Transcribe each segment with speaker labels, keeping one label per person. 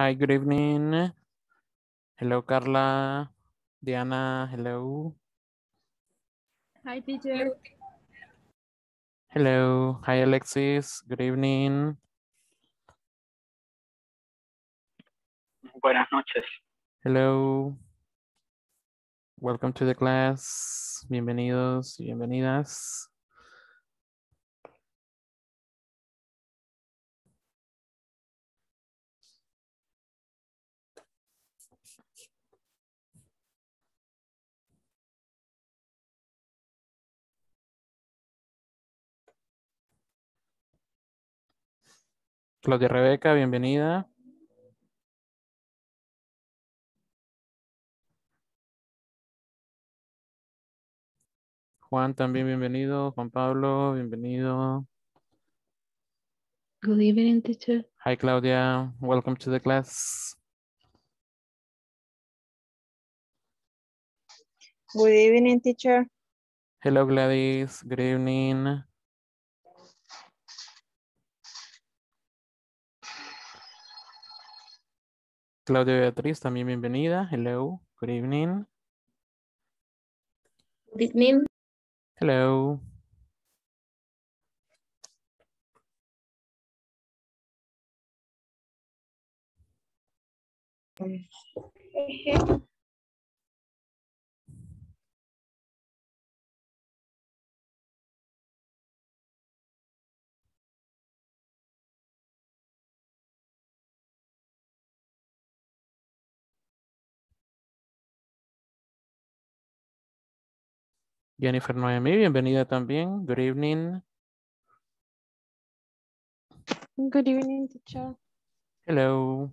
Speaker 1: Hi, good evening. Hello, Carla, Diana, hello.
Speaker 2: Hi, teacher.
Speaker 3: Hello. Hi, Alexis. Good evening. Buenas noches. Hello. Welcome to the class. Bienvenidos y bienvenidas.
Speaker 2: Claudia Rebeca, bienvenida.
Speaker 3: Juan también bienvenido. Juan Pablo, bienvenido.
Speaker 2: Good evening, teacher.
Speaker 3: Hi, Claudia. Welcome to the class.
Speaker 4: Good evening, teacher.
Speaker 3: Hello, Gladys. Good evening.
Speaker 1: Claudia Beatriz, también bienvenida. Hello, good evening. Good evening. Hello.
Speaker 3: Jennifer Noemi, bienvenida también. Good evening.
Speaker 2: Good evening, teacher. Hello.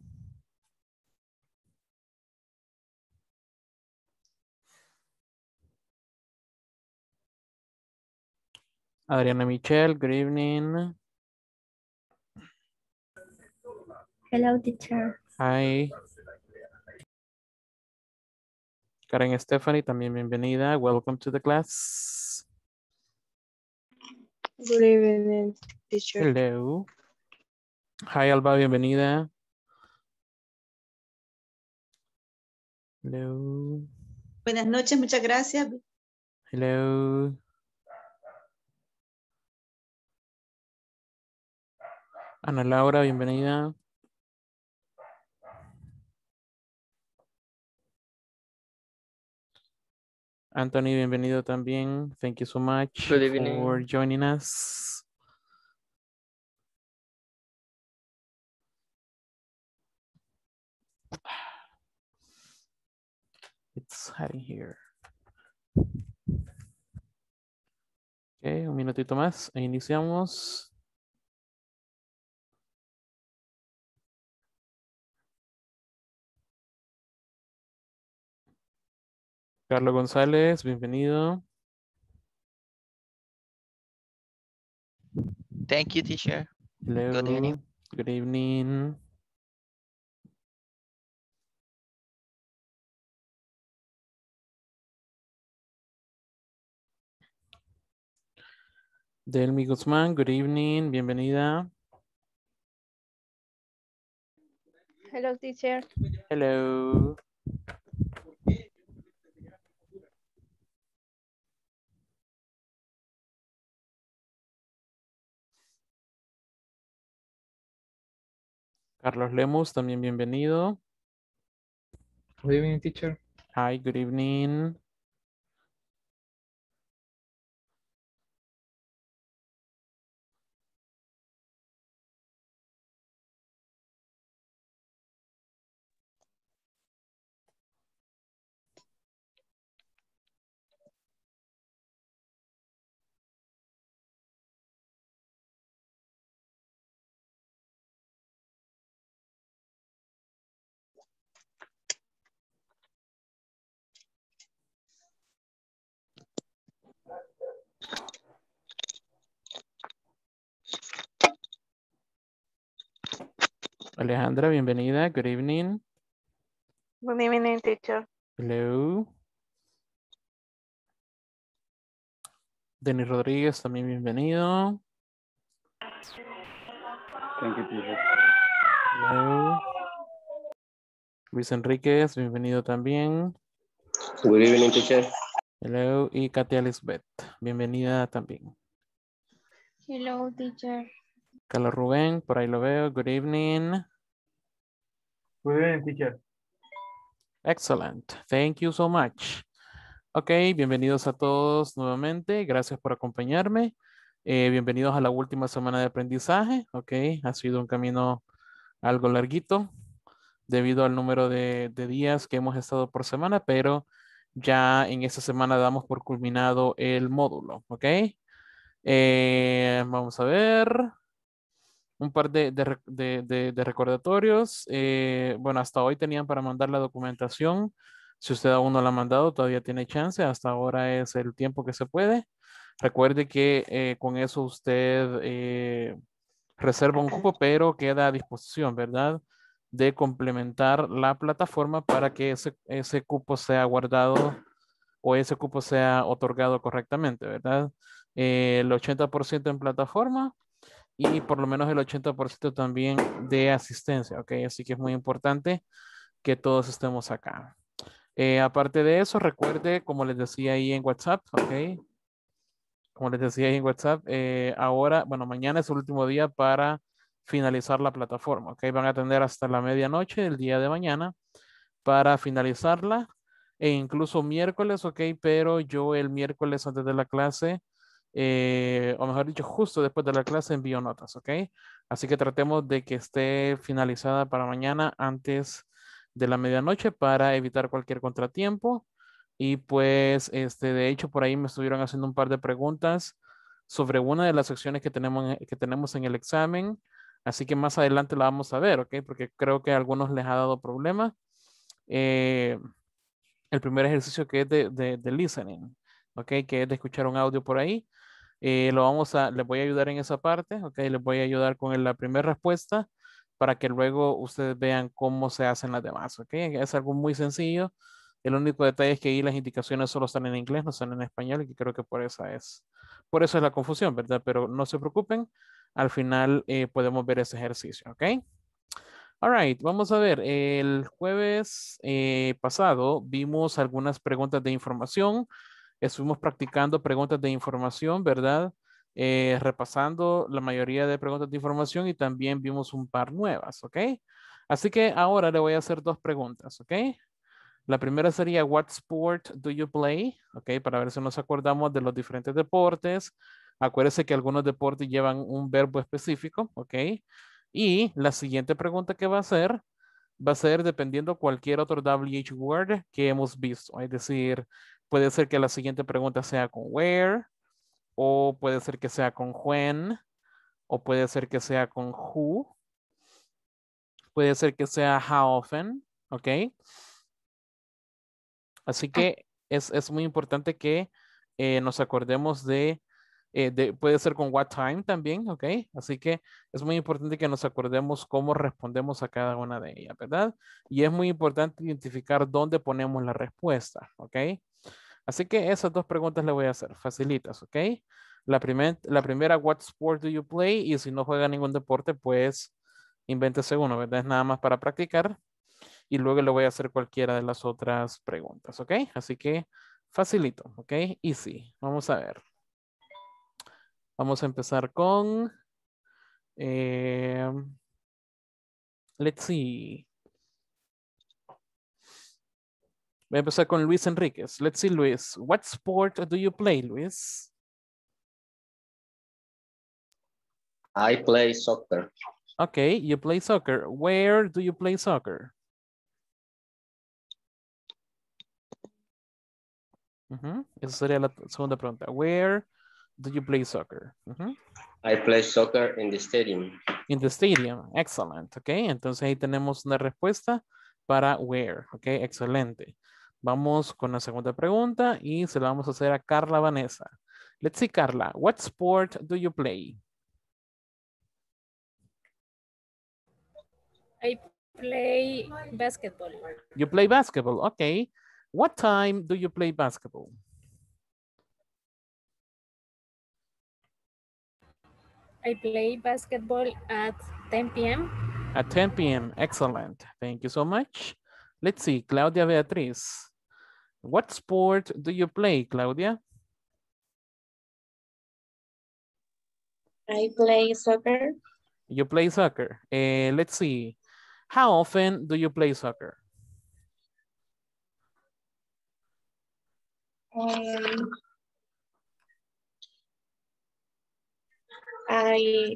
Speaker 2: Adriana
Speaker 3: Michelle, good evening. Hello, teacher. Hi.
Speaker 1: Karen Stephanie, también bienvenida. Welcome to the class.
Speaker 2: Good evening, teacher.
Speaker 1: Hello. Hi, Alba, bienvenida.
Speaker 3: Hello.
Speaker 2: Buenas noches, muchas gracias. Hello. Ana Laura, bienvenida.
Speaker 3: Anthony, bienvenido también. Thank you so much for joining us. It's hiding here. Ok, un minutito más e iniciamos. Carlos González, bienvenido.
Speaker 2: Thank you, teacher. Hello. Good evening.
Speaker 3: Good evening.
Speaker 2: Delmi
Speaker 1: Guzmán, good evening, bienvenida.
Speaker 4: Hello, teacher.
Speaker 1: Hello.
Speaker 3: Carlos Lemus, también bienvenido.
Speaker 2: Good evening, teacher.
Speaker 3: Hi, good evening.
Speaker 1: Alejandra, bienvenida. Good evening.
Speaker 4: Good evening, teacher.
Speaker 1: Hello. Denis Rodríguez, también bienvenido. Thank you, teacher. Hello. Luis Enríquez, bienvenido también. Good evening, teacher. Hello. Y Katia Lisbeth, bienvenida también.
Speaker 4: Hello, teacher.
Speaker 1: Carlos Rubén, por ahí lo veo. Good evening. Muy teacher. Excellent. Thank you so much. Ok, bienvenidos a todos nuevamente. Gracias por acompañarme. Eh, bienvenidos a la última semana de aprendizaje. Ok, ha sido un camino algo larguito debido al número de, días que hemos estado por semana, pero ya en esta semana damos por culminado el módulo. Ok, eh, vamos a ver un par de, recordatorios. Eh, bueno, hasta hoy tenían para mandar la documentación. Si usted aún no la ha mandado, todavía tiene chance. Hasta ahora es el tiempo que se puede. Recuerde que eh, con eso usted eh, reserva un cupo, pero queda a disposición, ¿verdad? De complementar la plataforma para que ese, ese cupo sea guardado o ese cupo sea otorgado correctamente, ¿verdad? el 80% en plataforma, y por lo menos el 80% también de asistencia, ¿ok? Así que es muy importante que todos estemos acá. Eh, aparte de eso, recuerde, como les decía ahí en WhatsApp, ¿ok? Como les decía ahí en WhatsApp, eh, ahora, bueno, mañana es el último día para finalizar la plataforma, ¿ok? Van a atender hasta la medianoche del día de mañana para finalizarla e incluso miércoles, ¿ok? Pero yo el miércoles antes de la clase eh, o mejor dicho, justo después de la clase envío notas, ¿ok? Así que tratemos de que esté finalizada para mañana antes de la medianoche para evitar cualquier contratiempo. Y pues, este, de hecho, por ahí me estuvieron haciendo un par de preguntas sobre una de las secciones que tenemos, que tenemos en el examen. Así que más adelante la vamos a ver, ¿ok? Porque creo que a algunos les ha dado problema eh, el primer ejercicio que es de, de listening, ¿ok? Que es de escuchar un audio por ahí. Eh, lo vamos a, les voy a ayudar en esa parte, ok, les voy a ayudar con la primera respuesta para que luego ustedes vean cómo se hacen las demás, ok, es algo muy sencillo. El único detalle es que ahí las indicaciones solo están en inglés, no están en español, y creo que por esa es, por eso es la confusión, ¿verdad? Pero no se preocupen, al final eh, podemos ver ese ejercicio, ¿ok? All right, vamos a ver, el jueves eh, pasado vimos algunas preguntas de información Estuvimos practicando preguntas de información, ¿verdad? Eh, repasando la mayoría de preguntas de información y también vimos un par nuevas, ¿ok? Así que ahora le voy a hacer dos preguntas, ¿ok? La primera sería, what sport do you play? Ok, para ver si nos acordamos de los diferentes deportes. Acuérdese que algunos deportes llevan un verbo específico, ok. Y la siguiente pregunta que va a ser, va a ser dependiendo cualquier otro WH word que hemos visto. Es decir, Puede ser que la siguiente pregunta sea con where, o puede ser que sea con when, o puede ser que sea con who, puede ser que sea how often, ¿ok? Así ah. que es, muy importante que eh, nos acordemos de, eh, de, puede ser con what time también, ¿ok? Así que es muy importante que nos acordemos cómo respondemos a cada una de ellas, ¿verdad? Y es muy importante identificar dónde ponemos la respuesta, ¿ok? Así que esas dos preguntas le voy a hacer, facilitas, ¿ok? La, la primera, what sport do you play? Y si no juega ningún deporte, pues invéntese uno, ¿verdad? Es nada más para practicar. Y luego le voy a hacer cualquiera de las otras preguntas, ¿ok? Así que facilito, ¿ok? Easy. Vamos a ver. Vamos a empezar con... Eh, let's
Speaker 3: see. Voy a empezar con Luis Enríquez. Let's see, Luis. What sport do you play, Luis?
Speaker 2: I play soccer.
Speaker 3: Okay, you play soccer. Where do you play soccer? Uh -huh.
Speaker 1: Esa sería la segunda pregunta. Where do you play soccer? Uh -huh.
Speaker 4: I play soccer in the stadium.
Speaker 1: In the stadium, excellent. Ok, entonces ahí tenemos una respuesta para where. Ok, excelente. Vamos con la segunda pregunta y se la vamos a hacer a Carla Vanessa. Let's see, Carla, what sport do you play?
Speaker 2: I play basketball.
Speaker 3: You play basketball, okay. What time do you play basketball?
Speaker 4: I play basketball at 10 p.m.
Speaker 1: At 10 p.m. Excellent. Thank you so much. Let's see, Claudia Beatriz. What sport
Speaker 3: do you play, Claudia?
Speaker 2: I play soccer.
Speaker 1: You play soccer. Uh, let's see. How often do you play soccer?
Speaker 2: Um,
Speaker 4: I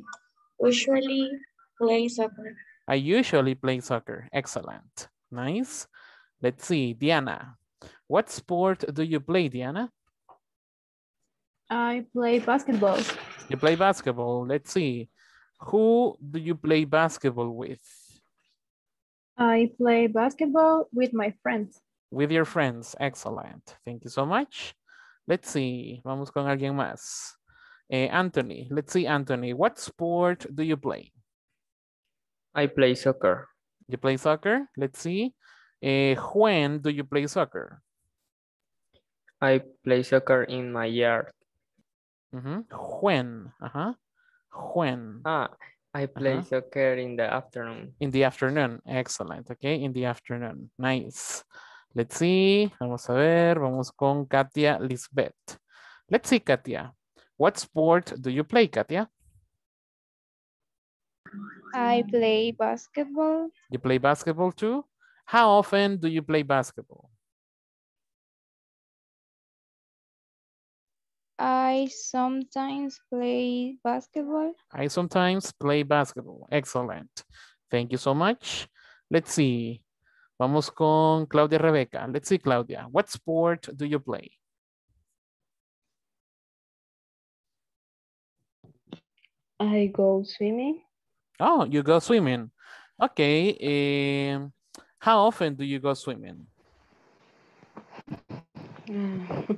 Speaker 4: usually play soccer.
Speaker 1: I usually play soccer. Excellent. Nice. Let's see, Diana, what sport do you play, Diana?
Speaker 4: I play basketball.
Speaker 1: You play basketball. Let's see. Who do you play basketball with?
Speaker 4: I play basketball with my friends.
Speaker 1: With your friends. Excellent. Thank you so much. Let's see. Vamos con alguien más. Eh, Anthony. Let's see, Anthony. What sport do you play? I play soccer. You play soccer? Let's see. when eh, do you play soccer?
Speaker 3: I play soccer in my yard. Mm -hmm. When? Uh-huh. When? Ah, I uh-huh. play uh -huh. soccer in the afternoon.
Speaker 1: In the afternoon. Excellent. Okay, in the afternoon. Nice. Let's see. Vamos a ver. Vamos con Katia Lisbeth. Let's see, Katia. What sport do you play, Katia?
Speaker 4: I play basketball.
Speaker 1: You play
Speaker 3: basketball too? How often do you play basketball?
Speaker 4: I sometimes play
Speaker 2: basketball.
Speaker 1: I sometimes play basketball. Excellent. Thank you so much. Let's see. Vamos con Claudia Rebeca. Let's see, Claudia. What sport do you
Speaker 3: play?
Speaker 2: I go swimming.
Speaker 1: Oh, you go swimming. Okay. Um, how often do you go swimming?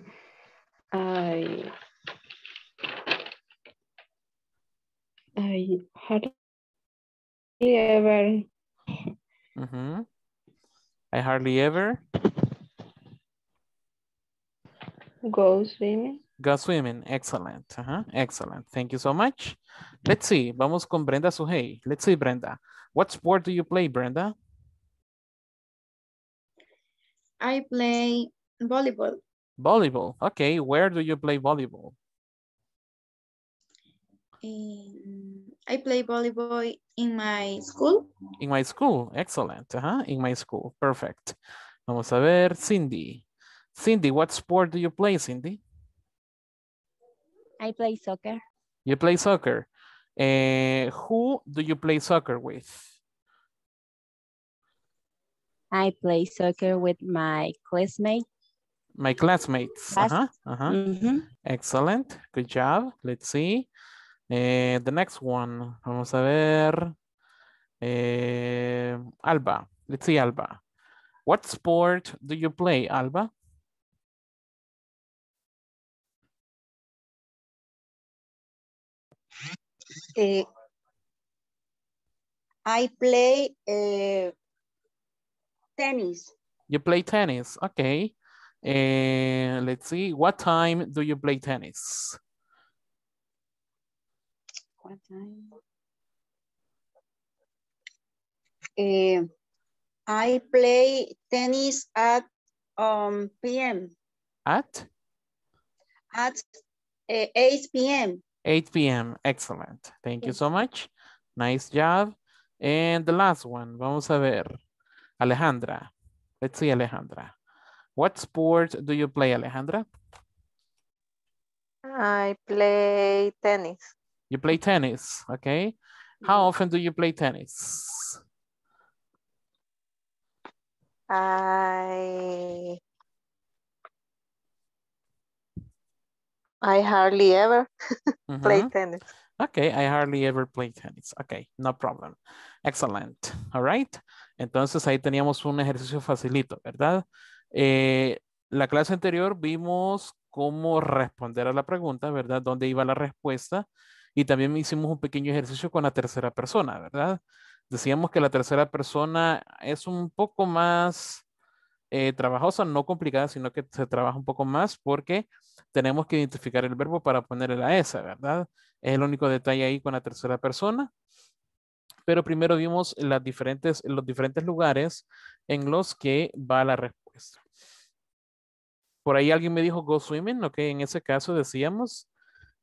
Speaker 1: I
Speaker 2: I hardly ever.
Speaker 1: Mm -hmm. I hardly ever
Speaker 4: go swimming.
Speaker 1: Go swimming, excellent, uh -huh. excellent. Thank you so much. Let's see, vamos con Brenda Suhey. Let's see, Brenda. What sport do you play, Brenda?
Speaker 2: I play volleyball.
Speaker 1: Volleyball. Okay, where do you play volleyball?
Speaker 4: Um, I play volleyball in my school.
Speaker 1: In my school, excellent. Uh -huh. In my school, perfect. Vamos a ver, Cindy. Cindy, what sport do you play, Cindy?
Speaker 4: I play soccer.
Speaker 1: You play soccer. Uh, who do you play soccer with?
Speaker 4: I play soccer with my classmate.
Speaker 1: My classmates. Class uh -huh, uh -huh. Mm -hmm. Excellent. Good job. Let's see. Eh, the next one. Vamos a ver. Eh, Alba. Let's see, Alba. What sport do you play, Alba?
Speaker 2: Uh, I play uh,
Speaker 4: tennis.
Speaker 1: You play tennis, okay. And let's see, what time do you play tennis?
Speaker 4: What time? Uh, I play tennis at um, p.m. At? At uh, 8 p.m.
Speaker 1: 8 p.m. Excellent. Thank you so much. Nice job. And the last one, vamos a ver. Alejandra. Let's see, Alejandra. What sport do you play, Alejandra?
Speaker 4: I play tennis.
Speaker 1: You play tennis, okay. How often do you play tennis?
Speaker 4: I I hardly ever play tennis.
Speaker 1: Okay, I hardly ever play tennis. Okay, no problem. Excellent. All right. Entonces ahí teníamos un ejercicio facilito, ¿verdad? Eh, la clase anterior vimos cómo responder a la pregunta, ¿verdad? ¿Dónde iba la respuesta? Y también hicimos un pequeño ejercicio con la tercera persona, ¿verdad? Decíamos que la tercera persona es un poco más eh, trabajosa, no complicada, sino que se trabaja un poco más porque tenemos que identificar el verbo para ponerle la S, ¿verdad? Es el único detalle ahí con la tercera persona. Pero primero vimos los diferentes lugares en los que va la respuesta. Por ahí alguien me dijo go swimming, ok, en ese caso decíamos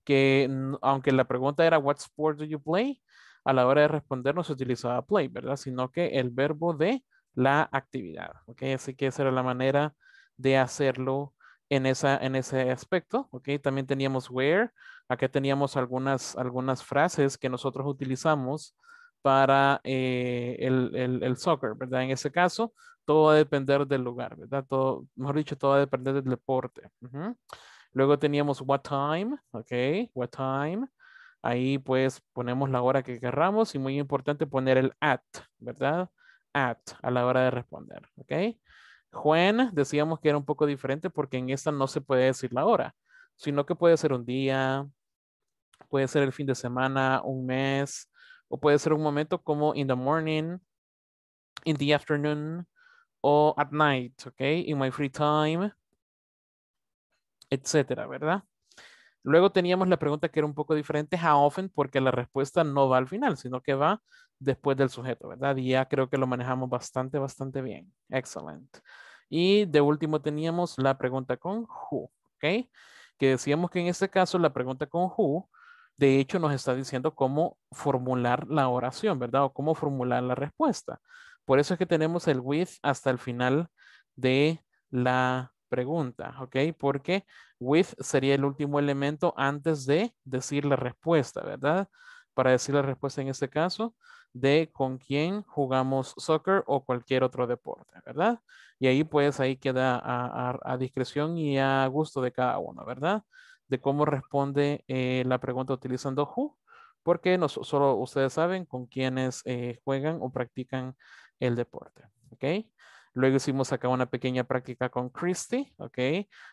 Speaker 1: que aunque la pregunta era what sport do you play, a la hora de responder no se utilizaba play, ¿verdad? Sino que el verbo de la actividad, ok, así que esa era la manera de hacerlo en, esa, en ese aspecto, ok, también teníamos where, acá teníamos algunas, algunas frases que nosotros utilizamos para eh, el, el, el, soccer, ¿verdad? En ese caso, todo va a depender del lugar, ¿verdad? Todo, mejor dicho, todo va a depender del deporte. Luego teníamos what time, ¿ok? What time. Ahí pues ponemos la hora que querramos y muy importante poner el at, ¿verdad? At a la hora de responder, ¿ok? Juan decíamos que era un poco diferente porque en esta no se puede decir la hora, sino que puede ser un día, puede ser el fin de semana, un mes, o puede ser un momento como in the morning, in the afternoon, o at night, ¿ok? In my free time, etcétera, ¿verdad? Luego teníamos la pregunta que era un poco diferente, how often, porque la respuesta no va al final, sino que va después del sujeto, ¿verdad? Y ya creo que lo manejamos bastante, bastante bien. Excellent. Y de último teníamos la pregunta con who, ¿ok? Que decíamos que en este caso la pregunta con who, de hecho, nos está diciendo cómo formular la oración, ¿verdad? O cómo formular la respuesta. Por eso es que tenemos el with hasta el final de la pregunta, ¿ok? Porque with sería el último elemento antes de decir la respuesta, ¿verdad? Para decir la respuesta en este caso de con quién jugamos soccer o cualquier otro deporte, ¿verdad? Y ahí pues ahí queda a, discreción y a gusto de cada uno, ¿verdad? De cómo responde eh, la pregunta utilizando who, porque no, solo ustedes saben con quiénes eh, juegan o practican el deporte, ¿ok? Luego hicimos acá una pequeña práctica con Christy, ¿ok?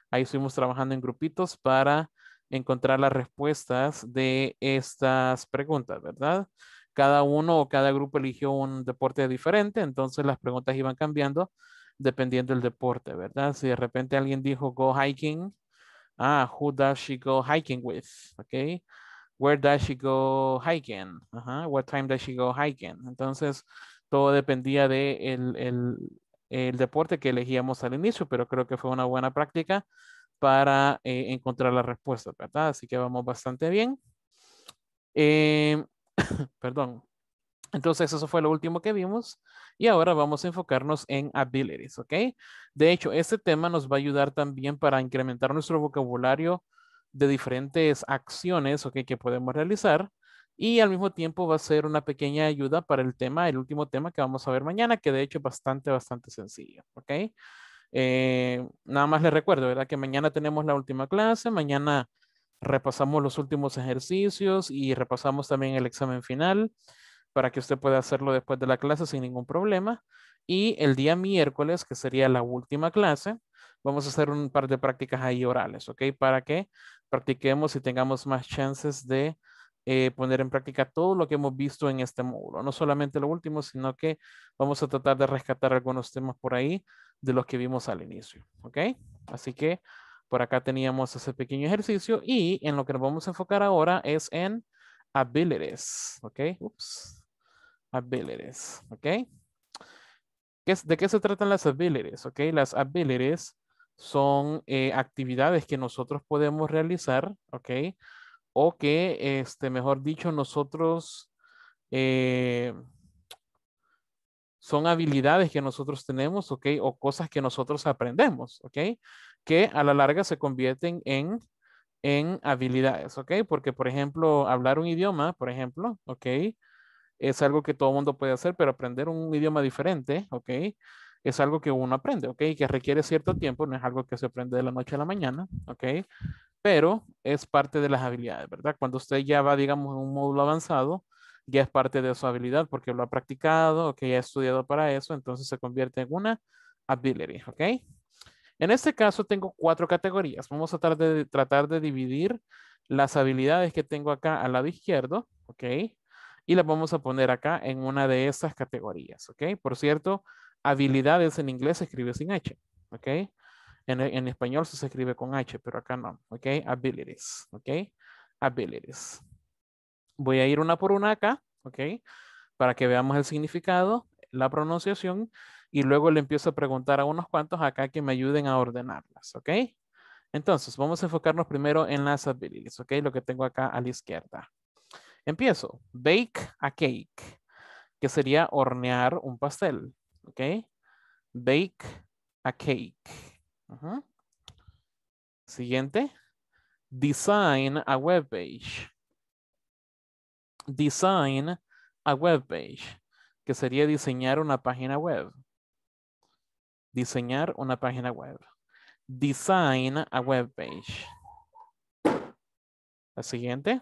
Speaker 1: Ahí estuvimos trabajando en grupitos para encontrar las respuestas de estas preguntas, ¿verdad? Cada uno o cada grupo eligió un deporte diferente, entonces las preguntas iban cambiando dependiendo del deporte, ¿verdad? Si de repente alguien dijo go hiking, ah, who does she go hiking with, ¿ok? Where does she go hiking? What time does she go hiking? Entonces, todo dependía de el, deporte que elegíamos al inicio, pero creo que fue una buena práctica para eh, encontrar la respuesta, ¿verdad? Así que vamos bastante bien. Em, perdón. Entonces, eso fue lo último que vimos. Y ahora vamos a enfocarnos en abilities, ¿ok? De hecho, este tema nos va a ayudar también para incrementar nuestro vocabulario de diferentes acciones, ¿ok? Que podemos realizar y al mismo tiempo va a ser una pequeña ayuda para el tema, el último tema que vamos a ver mañana, que de hecho es bastante, bastante sencillo, ¿ok? Eh, nada más les recuerdo, ¿verdad? Que mañana tenemos la última clase, mañana repasamos los últimos ejercicios y repasamos también el examen final para que usted pueda hacerlo después de la clase sin ningún problema. Y el día miércoles, que sería la última clase, vamos a hacer un par de prácticas ahí orales, ¿ok? Para que practiquemos y tengamos más chances de eh, poner en práctica todo lo que hemos visto en este módulo. No solamente lo último, sino que vamos a tratar de rescatar algunos temas por ahí de los que vimos al inicio. ¿Ok? Así que por acá teníamos ese pequeño ejercicio y en lo que nos vamos a enfocar ahora es en abilities. ¿Ok? Ups. Abilities. ¿Ok? ¿De qué se tratan las abilities? ¿Ok? Las abilities son eh, actividades que nosotros podemos realizar, ¿ok? o que, este, mejor dicho, nosotros eh, son habilidades que nosotros tenemos, ¿ok? O cosas que nosotros aprendemos, ¿ok? Que a la larga se convierten en, en habilidades, ¿ok? Porque, por ejemplo, hablar un idioma, por ejemplo, ¿ok? Es algo que todo mundo puede hacer, pero aprender un idioma diferente, ¿ok? Es algo que uno aprende, ¿ok? Que requiere cierto tiempo, no es algo que se aprende de la noche a la mañana, ¿ok? pero es parte de las habilidades, ¿verdad? Cuando usted ya va, digamos, en un módulo avanzado, ya es parte de su habilidad porque lo ha practicado o que ya ha estudiado para eso, entonces se convierte en una ability, ¿ok? En este caso tengo cuatro categorías. Vamos a tratar de, tratar de dividir las habilidades que tengo acá al lado izquierdo, ¿ok? Y las vamos a poner acá en una de esas categorías, ¿ok? Por cierto, habilidades en inglés se escribe sin H, ¿ok? En, español se escribe con H, pero acá no, ¿ok? Abilities, ¿ok? Abilities. Voy a ir una por una acá, ¿ok? Para que veamos el significado, la pronunciación, y luego le empiezo a preguntar a unos cuantos acá que me ayuden a ordenarlas, ¿ok? Entonces, vamos a enfocarnos primero en las abilities, ¿ok? Lo que tengo acá a la izquierda. Empiezo. Bake a cake, que sería hornear un pastel, ¿ok? Bake a cake. Siguiente. Design a web page. Design a web page, que sería diseñar una página web. Diseñar una página web. Design a web page. La siguiente.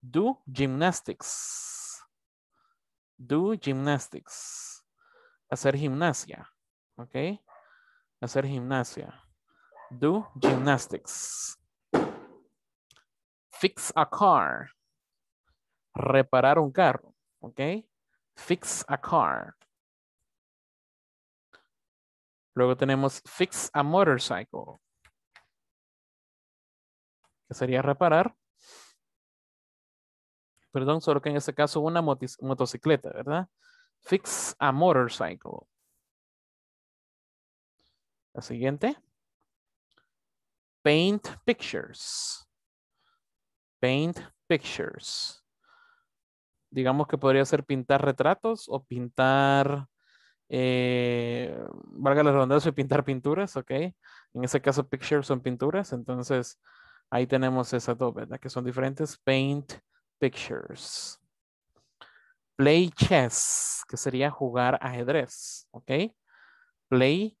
Speaker 1: Do gymnastics. Do gymnastics. Hacer gimnasia. ¿Ok? hacer gimnasia. Do gymnastics. Fix a car. Reparar un carro, ¿ok? Fix a car.
Speaker 3: Luego tenemos fix a motorcycle. Que sería reparar.
Speaker 1: Perdón, solo que en este caso una motocicleta, ¿verdad? Fix a motorcycle. La siguiente. Paint pictures. Paint pictures. Digamos que podría ser pintar retratos o pintar, eh, valga la redundancia, pintar pinturas, ¿ok? En ese caso, pictures son pinturas, entonces ahí tenemos esas dos, ¿verdad? Que son diferentes. Paint pictures. Play chess, que sería jugar ajedrez, ¿ok? Play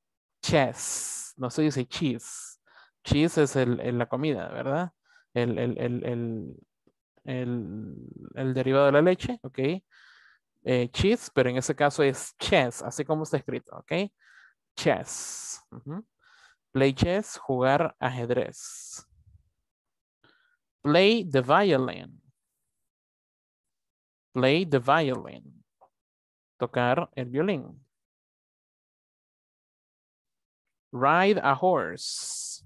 Speaker 1: chess. No se dice cheese. Cheese es la comida, ¿verdad? El, el, derivado de la leche, ¿ok? Eh, cheese, pero en ese caso es chess, así como está escrito, ¿ok? Chess. Play chess, jugar ajedrez. Play the violin.
Speaker 3: Play the violin. Tocar el violín. Ride a horse.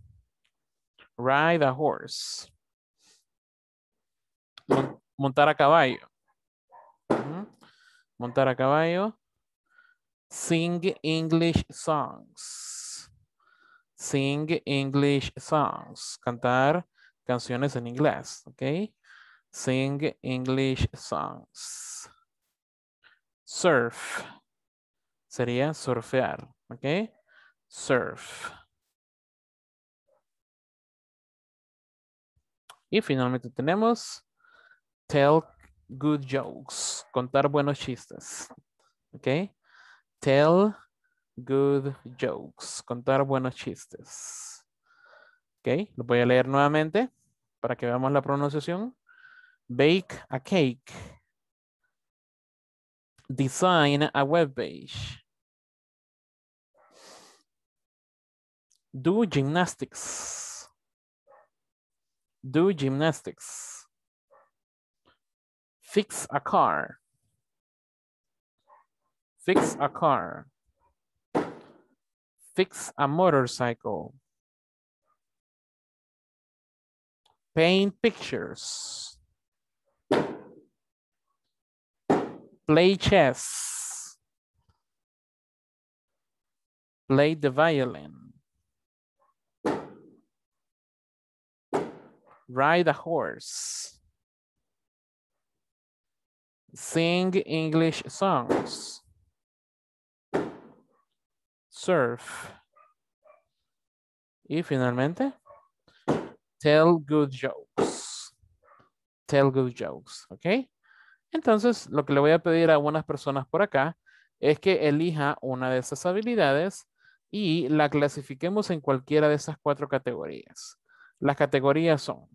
Speaker 1: Ride a horse. Montar a caballo. Montar a caballo. Sing English songs. Sing English songs. Cantar canciones en inglés, ¿ok? Sing English songs. Surf. Sería surfear, ¿ok? surf.
Speaker 3: Y finalmente tenemos
Speaker 1: tell good jokes, contar buenos chistes. ¿Ok? Tell good jokes, contar buenos chistes. ¿Ok? Lo voy a leer nuevamente para que veamos la pronunciación. Bake a cake. Design a web page.
Speaker 3: Do gymnastics. Do gymnastics. Fix a car. Fix a car. Fix a motorcycle. Paint pictures. Play chess. Play the violin Ride a horse. Sing English songs. Surf. Y finalmente,
Speaker 1: tell good jokes. Tell good jokes, ¿ok? Entonces, lo que le voy a pedir a algunas personas por acá es que elija una de esas habilidades y la clasifiquemos en cualquiera de esas cuatro categorías. Las categorías son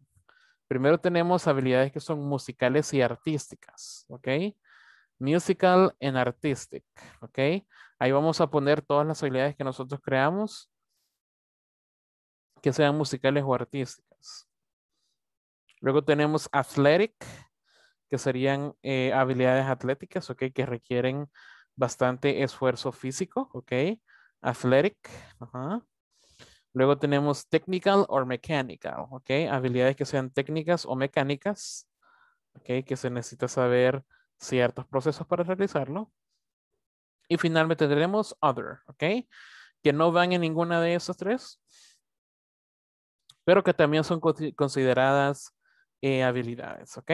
Speaker 1: Primero tenemos habilidades que son musicales y artísticas, ¿ok? Musical and artistic, ¿ok? Ahí vamos a poner todas las habilidades que nosotros creamos que sean musicales o artísticas. Luego tenemos athletic, que serían eh, habilidades atléticas, ¿ok? Que requieren bastante esfuerzo físico, ¿ok? Athletic, ajá. Luego tenemos technical or mechanical, ¿ok? Habilidades que sean técnicas o mecánicas, ¿ok? Que se necesita saber ciertos procesos para realizarlo. Y finalmente tendremos other, ¿ok? Que no van en ninguna de esas tres, pero que también son consideradas eh, habilidades, ¿ok?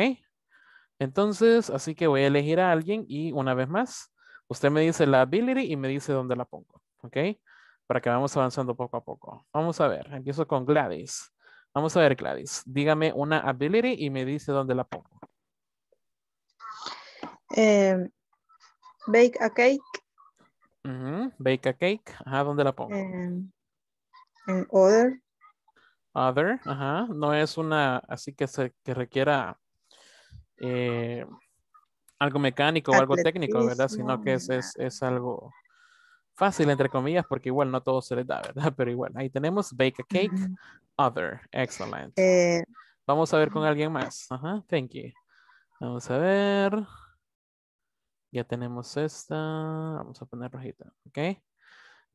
Speaker 1: Entonces, así que voy a elegir a alguien y una vez más, usted me dice la ability y me dice dónde la pongo, ¿ok? para que vamos avanzando poco a poco. Vamos a ver, empiezo con Gladys. Vamos a ver, Gladys, dígame una ability y me dice dónde la pongo. Em, bake a cake. Bake a cake. ¿dónde la pongo?
Speaker 2: Em, en other.
Speaker 1: Other, ajá. No es una, así que se que requiera eh, algo mecánico o algo técnico, ¿verdad? Sino que es, es, es algo fácil, entre comillas, porque igual no todo se les da, ¿verdad? Pero igual, ahí tenemos bake a cake, other, excellent. Eh, Vamos a ver con alguien más. thank you. Vamos a ver. Ya tenemos esta. Vamos a poner rojita, ¿ok?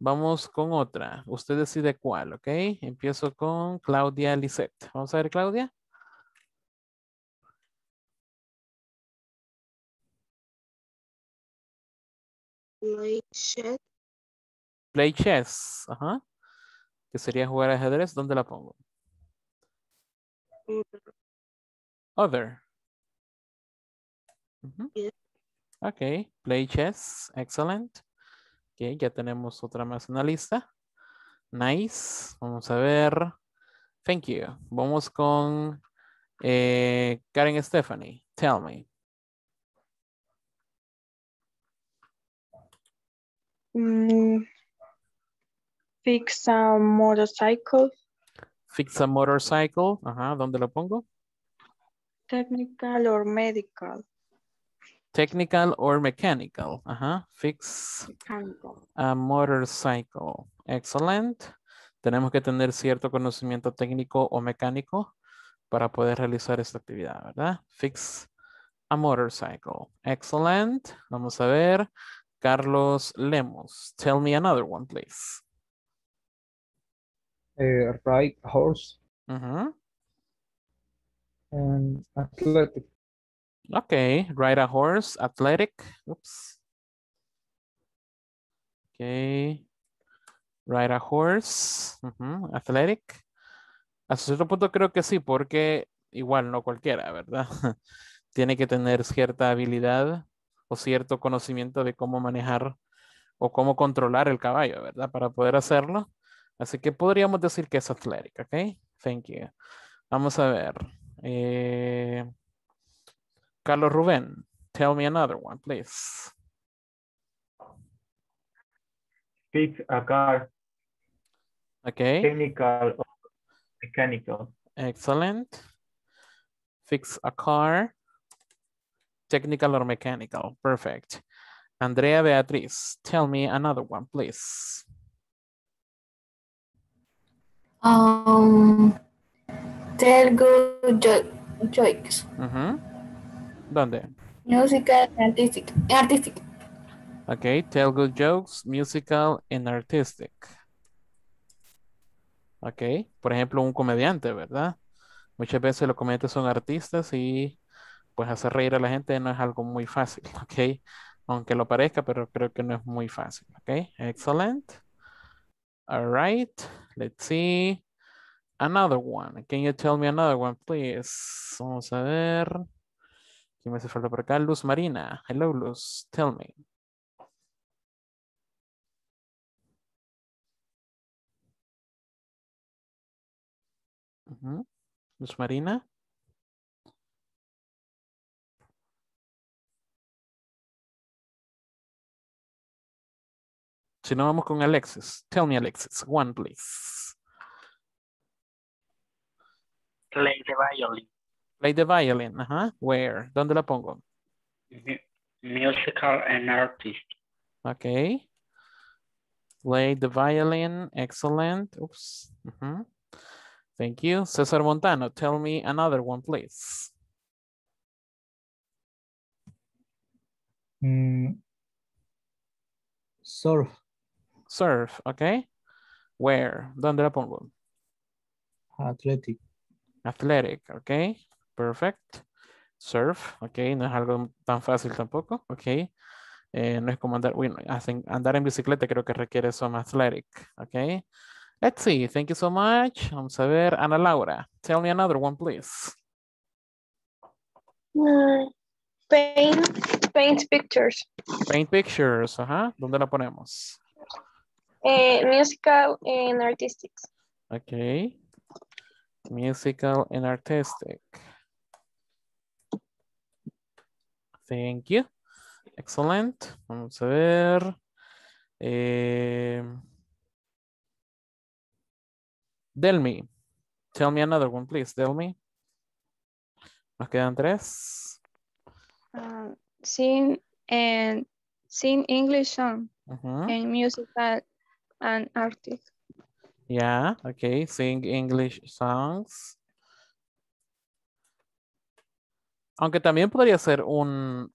Speaker 1: Vamos con otra. Usted decide cuál, ¿ok? Empiezo con Claudia Lisette. Vamos a ver, Claudia.
Speaker 3: Play chess. Ajá. Que sería jugar ajedrez. ¿Dónde la pongo? Other. Okay,
Speaker 1: Ok. Play chess. Excellent. Ok, ya tenemos otra más en la lista. Nice. Vamos a ver. Thank you. Vamos con eh, Karen Stephanie. Tell
Speaker 3: me.
Speaker 4: Mm, Fix a motorcycle.
Speaker 1: Fix a motorcycle. Ajá, ¿dónde lo pongo?
Speaker 4: Technical or medical.
Speaker 1: Technical or mechanical. Ajá, fix a motorcycle. Excellent. Tenemos que tener cierto conocimiento técnico o mecánico para poder realizar esta actividad, ¿verdad? Fix a motorcycle. Excellent. Vamos a ver. Carlos Lemos. Tell me another one, please
Speaker 2: eh, ride a
Speaker 3: horse. And athletic.
Speaker 1: Okay, ride a horse, athletic. Oops. Okay. Ride a horse, athletic. Hasta cierto punto creo que sí, porque igual no cualquiera, ¿verdad? Tiene que tener cierta habilidad o cierto conocimiento de cómo manejar o cómo controlar el caballo, ¿verdad? Para poder hacerlo. Así que podríamos decir que es athletic, ¿ok? Thank you. Vamos a ver. Eh, Carlos Rubén, tell me another one, please.
Speaker 3: Fix a car. Okay. Technical or
Speaker 1: mechanical. Excellent. Fix a car. Technical or mechanical. Perfect. Andrea Beatriz, tell me another one, please.
Speaker 2: Um,
Speaker 4: Tell Good Jokes. ¿Dónde? Musical and artistic.
Speaker 1: Okay, Tell Good Jokes, musical and artistic. Ok, por ejemplo, un comediante, ¿verdad? Muchas veces los comediantes son artistas y pues hacer reír a la gente no es algo muy fácil, ¿ok? Aunque lo parezca, pero creo que no es muy fácil, ¿ok? Excelente. All right, let's see. Another one. Can you tell me another one, please? Vamos a ver. ¿Quién me hace falta por acá? Luz Marina. Hello, Luz. Tell me.
Speaker 2: Uh Luz Marina.
Speaker 1: Si no, vamos con Alexis. Tell me, Alexis. One, please.
Speaker 3: Play the violin.
Speaker 1: Play the violin. -huh. Where? ¿Dónde la pongo?
Speaker 3: M musical and artist.
Speaker 1: Okay. Play the violin. Excellent. Oops. Uh -huh. Thank you. Cesar Montano, tell me another one, please.
Speaker 3: Mm. Surf.
Speaker 1: Surf, ¿ok? Where, ¿dónde la pongo?
Speaker 3: Athletic.
Speaker 1: Athletic, ¿ok? Perfect. Surf, ¿ok? No es algo tan fácil tampoco, ¿ok? Eh, no es como andar, bueno, andar en bicicleta creo que requiere some athletic, ¿ok? Let's see, thank you so much. Vamos a ver, Ana Laura, tell me another one, please.
Speaker 2: Mm,
Speaker 4: paint, paint pictures.
Speaker 1: Paint pictures, ajá. ¿Dónde la ponemos?
Speaker 4: Uh, musical and artistic.
Speaker 1: Okay. Musical and artistic. Thank you. Excellent. Vamos a ver. Eh, tell me. Tell me another one, please. Tell me. Nos quedan tres.
Speaker 4: Um, ah, sing and sing English song uh -huh. and musical an artist.
Speaker 1: Yeah, okay, sing English songs. Aunque también podría ser un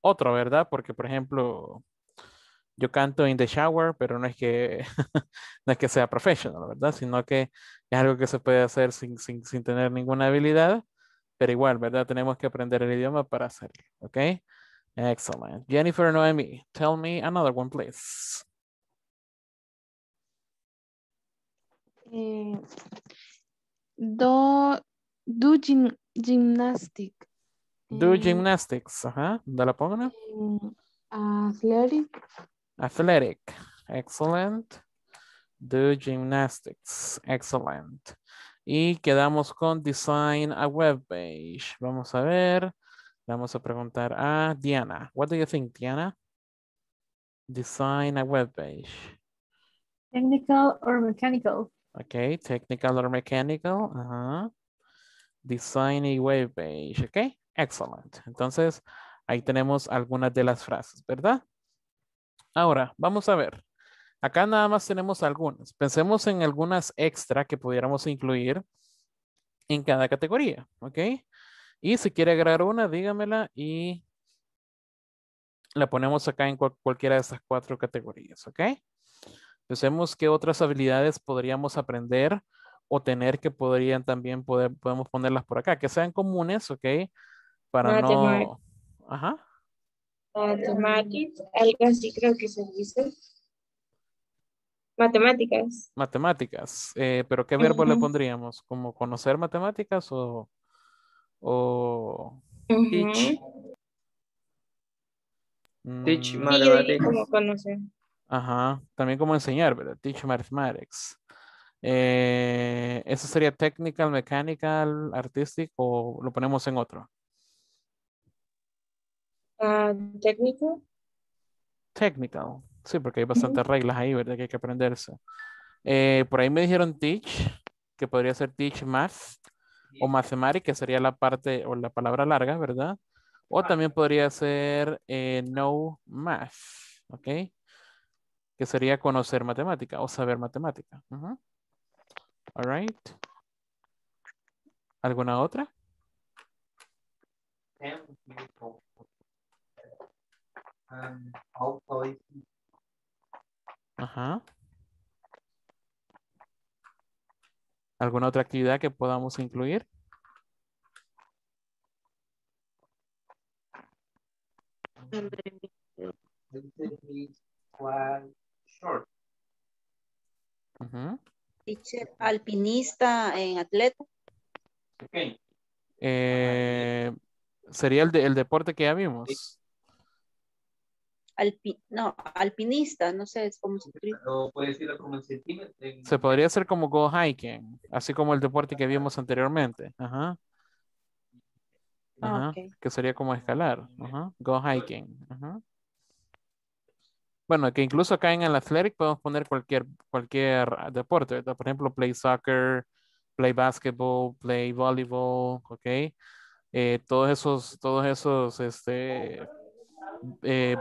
Speaker 1: otro, ¿verdad? Porque, por ejemplo, yo canto in the shower, pero no es que, no es que sea profesional, ¿verdad? Sino que es algo que se puede hacer sin, tener ninguna habilidad, pero igual, ¿verdad? Tenemos que aprender el idioma para hacerlo, ¿ok? Excellent. Jennifer Noemi, tell me another one, please.
Speaker 2: Eh, do, gymnastics.
Speaker 1: Do eh, gymnastics, ajá. ¿De la pongo?
Speaker 4: Eh, athletic.
Speaker 1: Athletic, excellent. Do gymnastics, excellent. Y quedamos con design a web page. Vamos a ver. Vamos a preguntar a Diana. What do you think, Diana? Design a web page.
Speaker 4: Technical or mechanical?
Speaker 1: Okay, technical or mechanical. Designing Design y web page. Okay, excellent. Entonces, ahí tenemos algunas de las frases, ¿verdad? Ahora, vamos a ver. Acá nada más tenemos algunas. Pensemos en algunas extra que pudiéramos incluir en cada categoría, ¿ok? Y si quiere agregar una, dígamela y la ponemos acá en cualquiera de estas cuatro categorías, ¿ok? Pensemos qué otras habilidades podríamos aprender o tener que podrían también poder, podemos ponerlas por acá, que sean comunes, ¿ok? Para no... Ajá.
Speaker 4: Matemáticas, algo así creo que se dice. Matemáticas.
Speaker 1: Matemáticas, eh, pero ¿qué verbo le pondríamos? ¿Como conocer matemáticas o... o...
Speaker 4: Teach.
Speaker 3: Teach mm.
Speaker 1: matemáticas. conocer. Ajá, también como enseñar, ¿verdad? Teach mathematics. Eh, eso sería technical, mechanical, artistic o lo ponemos en otro.
Speaker 2: Ah, ¿Técnico?
Speaker 1: technical. sí, porque hay bastantes reglas ahí, ¿verdad? Que hay que aprenderse. Eh, por ahí me dijeron teach, que podría ser teach math o mathematics, que sería la parte o la palabra larga, ¿verdad? O ah. también podría ser eh, no math, ¿ok? que sería conocer matemática o saber matemática. All right. ¿Alguna otra? Ajá. ¿Alguna otra actividad que podamos incluir?
Speaker 4: alpinista en atleta.
Speaker 1: Eh, sería el, deporte que ya vimos.
Speaker 4: no, alpinista, no sé
Speaker 3: cómo se escribe.
Speaker 1: Se podría hacer como go hiking, así como el deporte que vimos anteriormente. Ah, que sería como escalar. Go hiking. Ajá bueno, que incluso acá en el Athletic podemos poner cualquier, cualquier deporte, Por ejemplo, play soccer, play basketball, play volleyball, ¿ok? Eh, todos esos, todos esos, este, eh,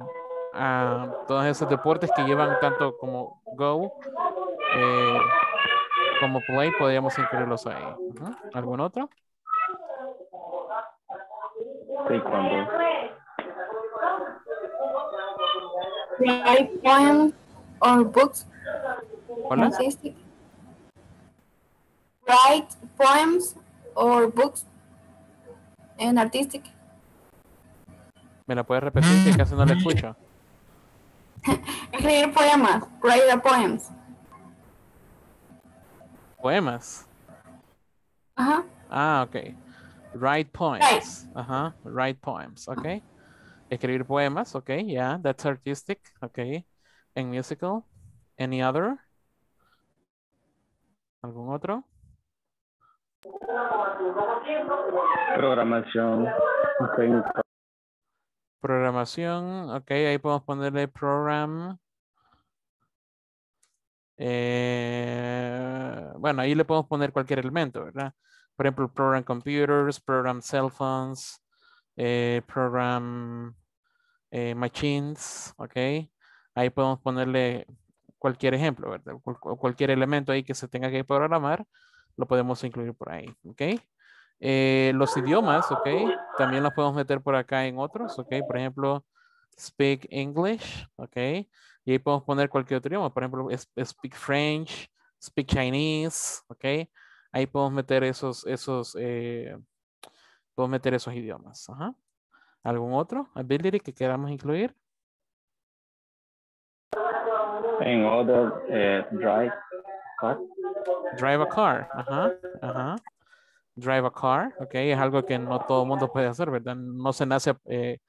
Speaker 1: ah, todos esos deportes que llevan tanto como go, eh, como play, podríamos incluirlos ahí. ¿Algún otro? Sí, cuando write poems
Speaker 4: or books. artistic? Write poems or books en artistic.
Speaker 1: ¿Me la puedes repetir? Que casi no la escucho.
Speaker 4: Escribir poemas. Write
Speaker 1: poems. Poemas. Ajá. Ah, ok. Write poems. Ajá. Write poems. Ok. Escribir poemas, ok, yeah, that's artistic, ok. And musical, any other? ¿Algún otro?
Speaker 2: Programación
Speaker 1: Programación, ok, ahí podemos ponerle program. Eh, bueno, ahí le podemos poner cualquier elemento, ¿verdad? Por ejemplo, program computers, program cell phones, eh, program eh, machines, ok. Ahí podemos ponerle cualquier ejemplo, ¿verdad? cualquier elemento ahí que se tenga que programar, lo podemos incluir por ahí, ok. Eh, los idiomas, ok, también los podemos meter por acá en otros, ok. Por ejemplo, speak English, ok. Y ahí podemos poner cualquier otro idioma, por ejemplo, speak French, speak Chinese, ok. Ahí podemos meter esos, esos, eh, podemos meter esos idiomas, ajá. ¿Algún otro ability que queramos incluir?
Speaker 3: En otro eh, drive car.
Speaker 1: Drive a car, ajá, Drive a car, ok, es algo que no todo el mundo puede hacer, ¿verdad? No se nace eh,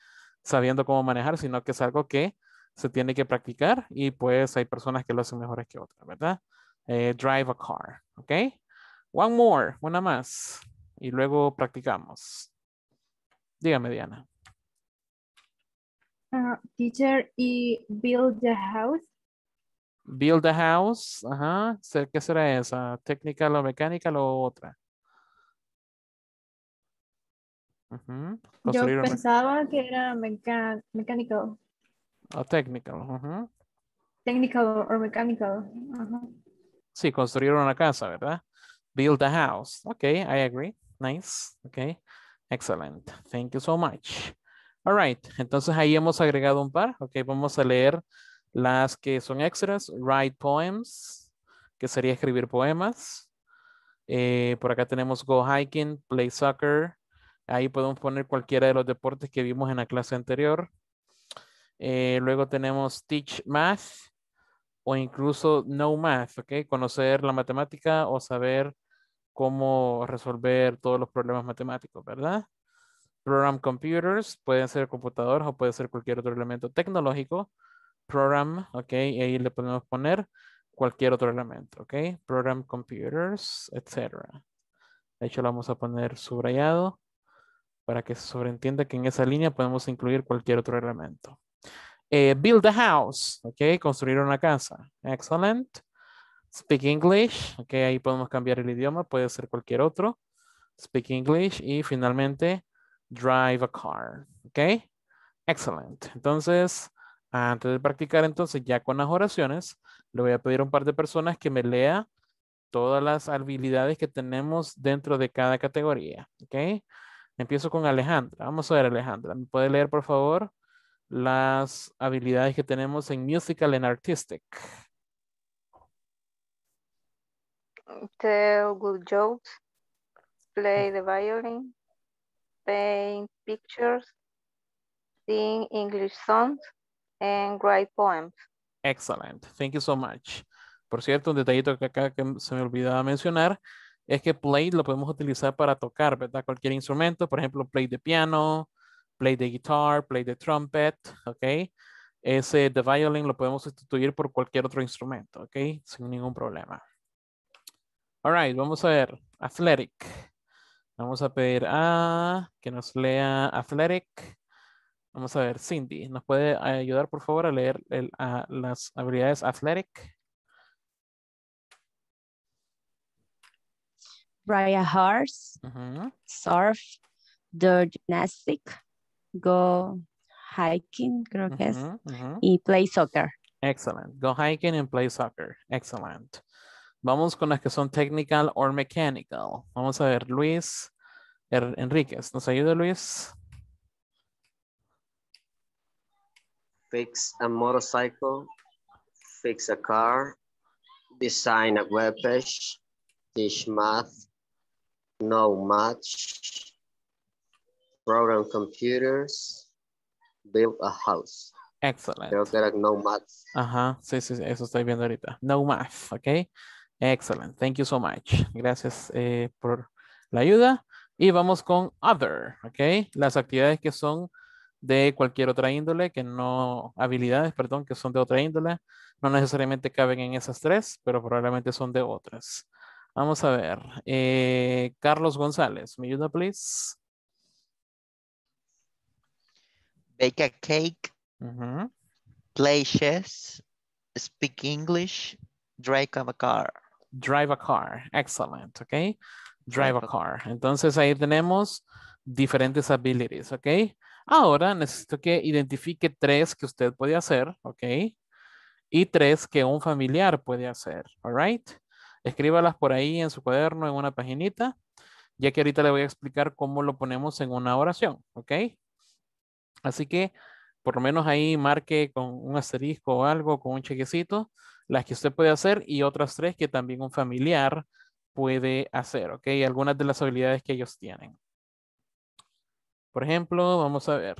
Speaker 1: sabiendo cómo manejar, sino que es algo que se tiene que practicar y pues hay personas que lo hacen mejores que otras, ¿verdad? Eh, drive a car, ok. One more, una más. Y luego practicamos. Dígame, Diana.
Speaker 4: Ah, teacher, y build the house.
Speaker 1: Build the house, ajá. ¿Qué será esa? ¿Técnica o mecánica o otra?
Speaker 3: Yo
Speaker 2: pensaba
Speaker 4: que era mecánico.
Speaker 1: O technical,
Speaker 4: Technical o mecánico.
Speaker 1: Sí, construir una casa, ¿verdad? Build the house. Ok, I agree. Nice. OK. excellent. Thank you so much. Alright, entonces ahí hemos agregado un par. Ok, vamos a leer las que son extras. Write poems, que sería escribir poemas. Eh, por acá tenemos go hiking, play soccer. Ahí podemos poner cualquiera de los deportes que vimos en la clase anterior. Eh, luego tenemos teach math o incluso no math, ¿ok? Conocer la matemática o saber cómo resolver todos los problemas matemáticos, ¿verdad? Program computers, pueden ser computadoras o puede ser cualquier otro elemento tecnológico. Program, ok, y ahí le podemos poner cualquier otro elemento, ok. Program computers, etc. De hecho, lo vamos a poner subrayado para que se sobreentienda que en esa línea podemos incluir cualquier otro elemento. Eh, build a house, ok, construir una casa. Excellent. Speak English, ok, ahí podemos cambiar el idioma, puede ser cualquier otro. Speak English y finalmente drive a car, ¿ok? Excellent. Entonces, antes de practicar entonces ya con las oraciones, le voy a pedir a un par de personas que me lea todas las habilidades que tenemos dentro de cada categoría, ¿ok? Empiezo con Alejandra. Vamos a ver, Alejandra, ¿me puede leer, por favor, las habilidades que tenemos en musical and artistic?
Speaker 4: Tell good jokes, play mm. the violin, paint pictures, sing English songs, and write poems.
Speaker 1: Excellent. Thank you so much. Por cierto, un detallito que acá que se me olvidaba mencionar es que play lo podemos utilizar para tocar, ¿verdad? Cualquier instrumento, por ejemplo, play de piano, play de guitar, play the trumpet, ¿ok? Ese the violin lo podemos sustituir por cualquier otro instrumento, ¿ok? Sin ningún problema. All right, vamos a ver. Athletic. Vamos a pedir a que nos lea Athletic. Vamos a ver, Cindy, ¿nos puede ayudar por favor a leer las habilidades Athletic?
Speaker 4: Raya Horse, Surf, Do Gymnastic, Go Hiking, creo que es, y Play Soccer.
Speaker 1: Excellent. Go hiking and play soccer. Excellent. Vamos con las que son technical or mechanical. Vamos a ver, Luis Enriquez, Enríquez. ¿Nos ayuda, Luis?
Speaker 2: Fix a motorcycle. Fix a car. Design a webpage. page. Teach math.
Speaker 4: No math. Program computers.
Speaker 3: Build a house.
Speaker 1: Excellent. Creo
Speaker 3: que no math.
Speaker 1: Ajá, sí, sí, eso estoy viendo ahorita. No math, ¿ok? Excellent. Thank you so much. Gracias eh, por la ayuda. Y vamos con other, ¿ok? Las actividades que son de cualquier otra índole, que no, habilidades, perdón, que son de otra índole. No necesariamente caben en esas tres, pero probablemente son de otras. Vamos a ver. Eh, Carlos González, ¿me ayuda, please? Bake a cake. Play chess. Speak English. Drive a car. Drive a car. Excellent, ¿ok? Drive a car. Entonces ahí tenemos diferentes abilities, ¿ok? Ahora necesito que identifique tres que usted puede hacer, ¿ok? Y tres que un familiar puede hacer, ¿all Escríbalas por ahí en su cuaderno, en una paginita, ya que ahorita le voy a explicar cómo lo ponemos en una oración, ¿ok? Así que por lo menos ahí marque con un asterisco o algo, con un chequecito, las que usted puede hacer y otras tres que también un familiar puede hacer, ¿ok? Algunas de las habilidades que ellos tienen. Por ejemplo, vamos a ver.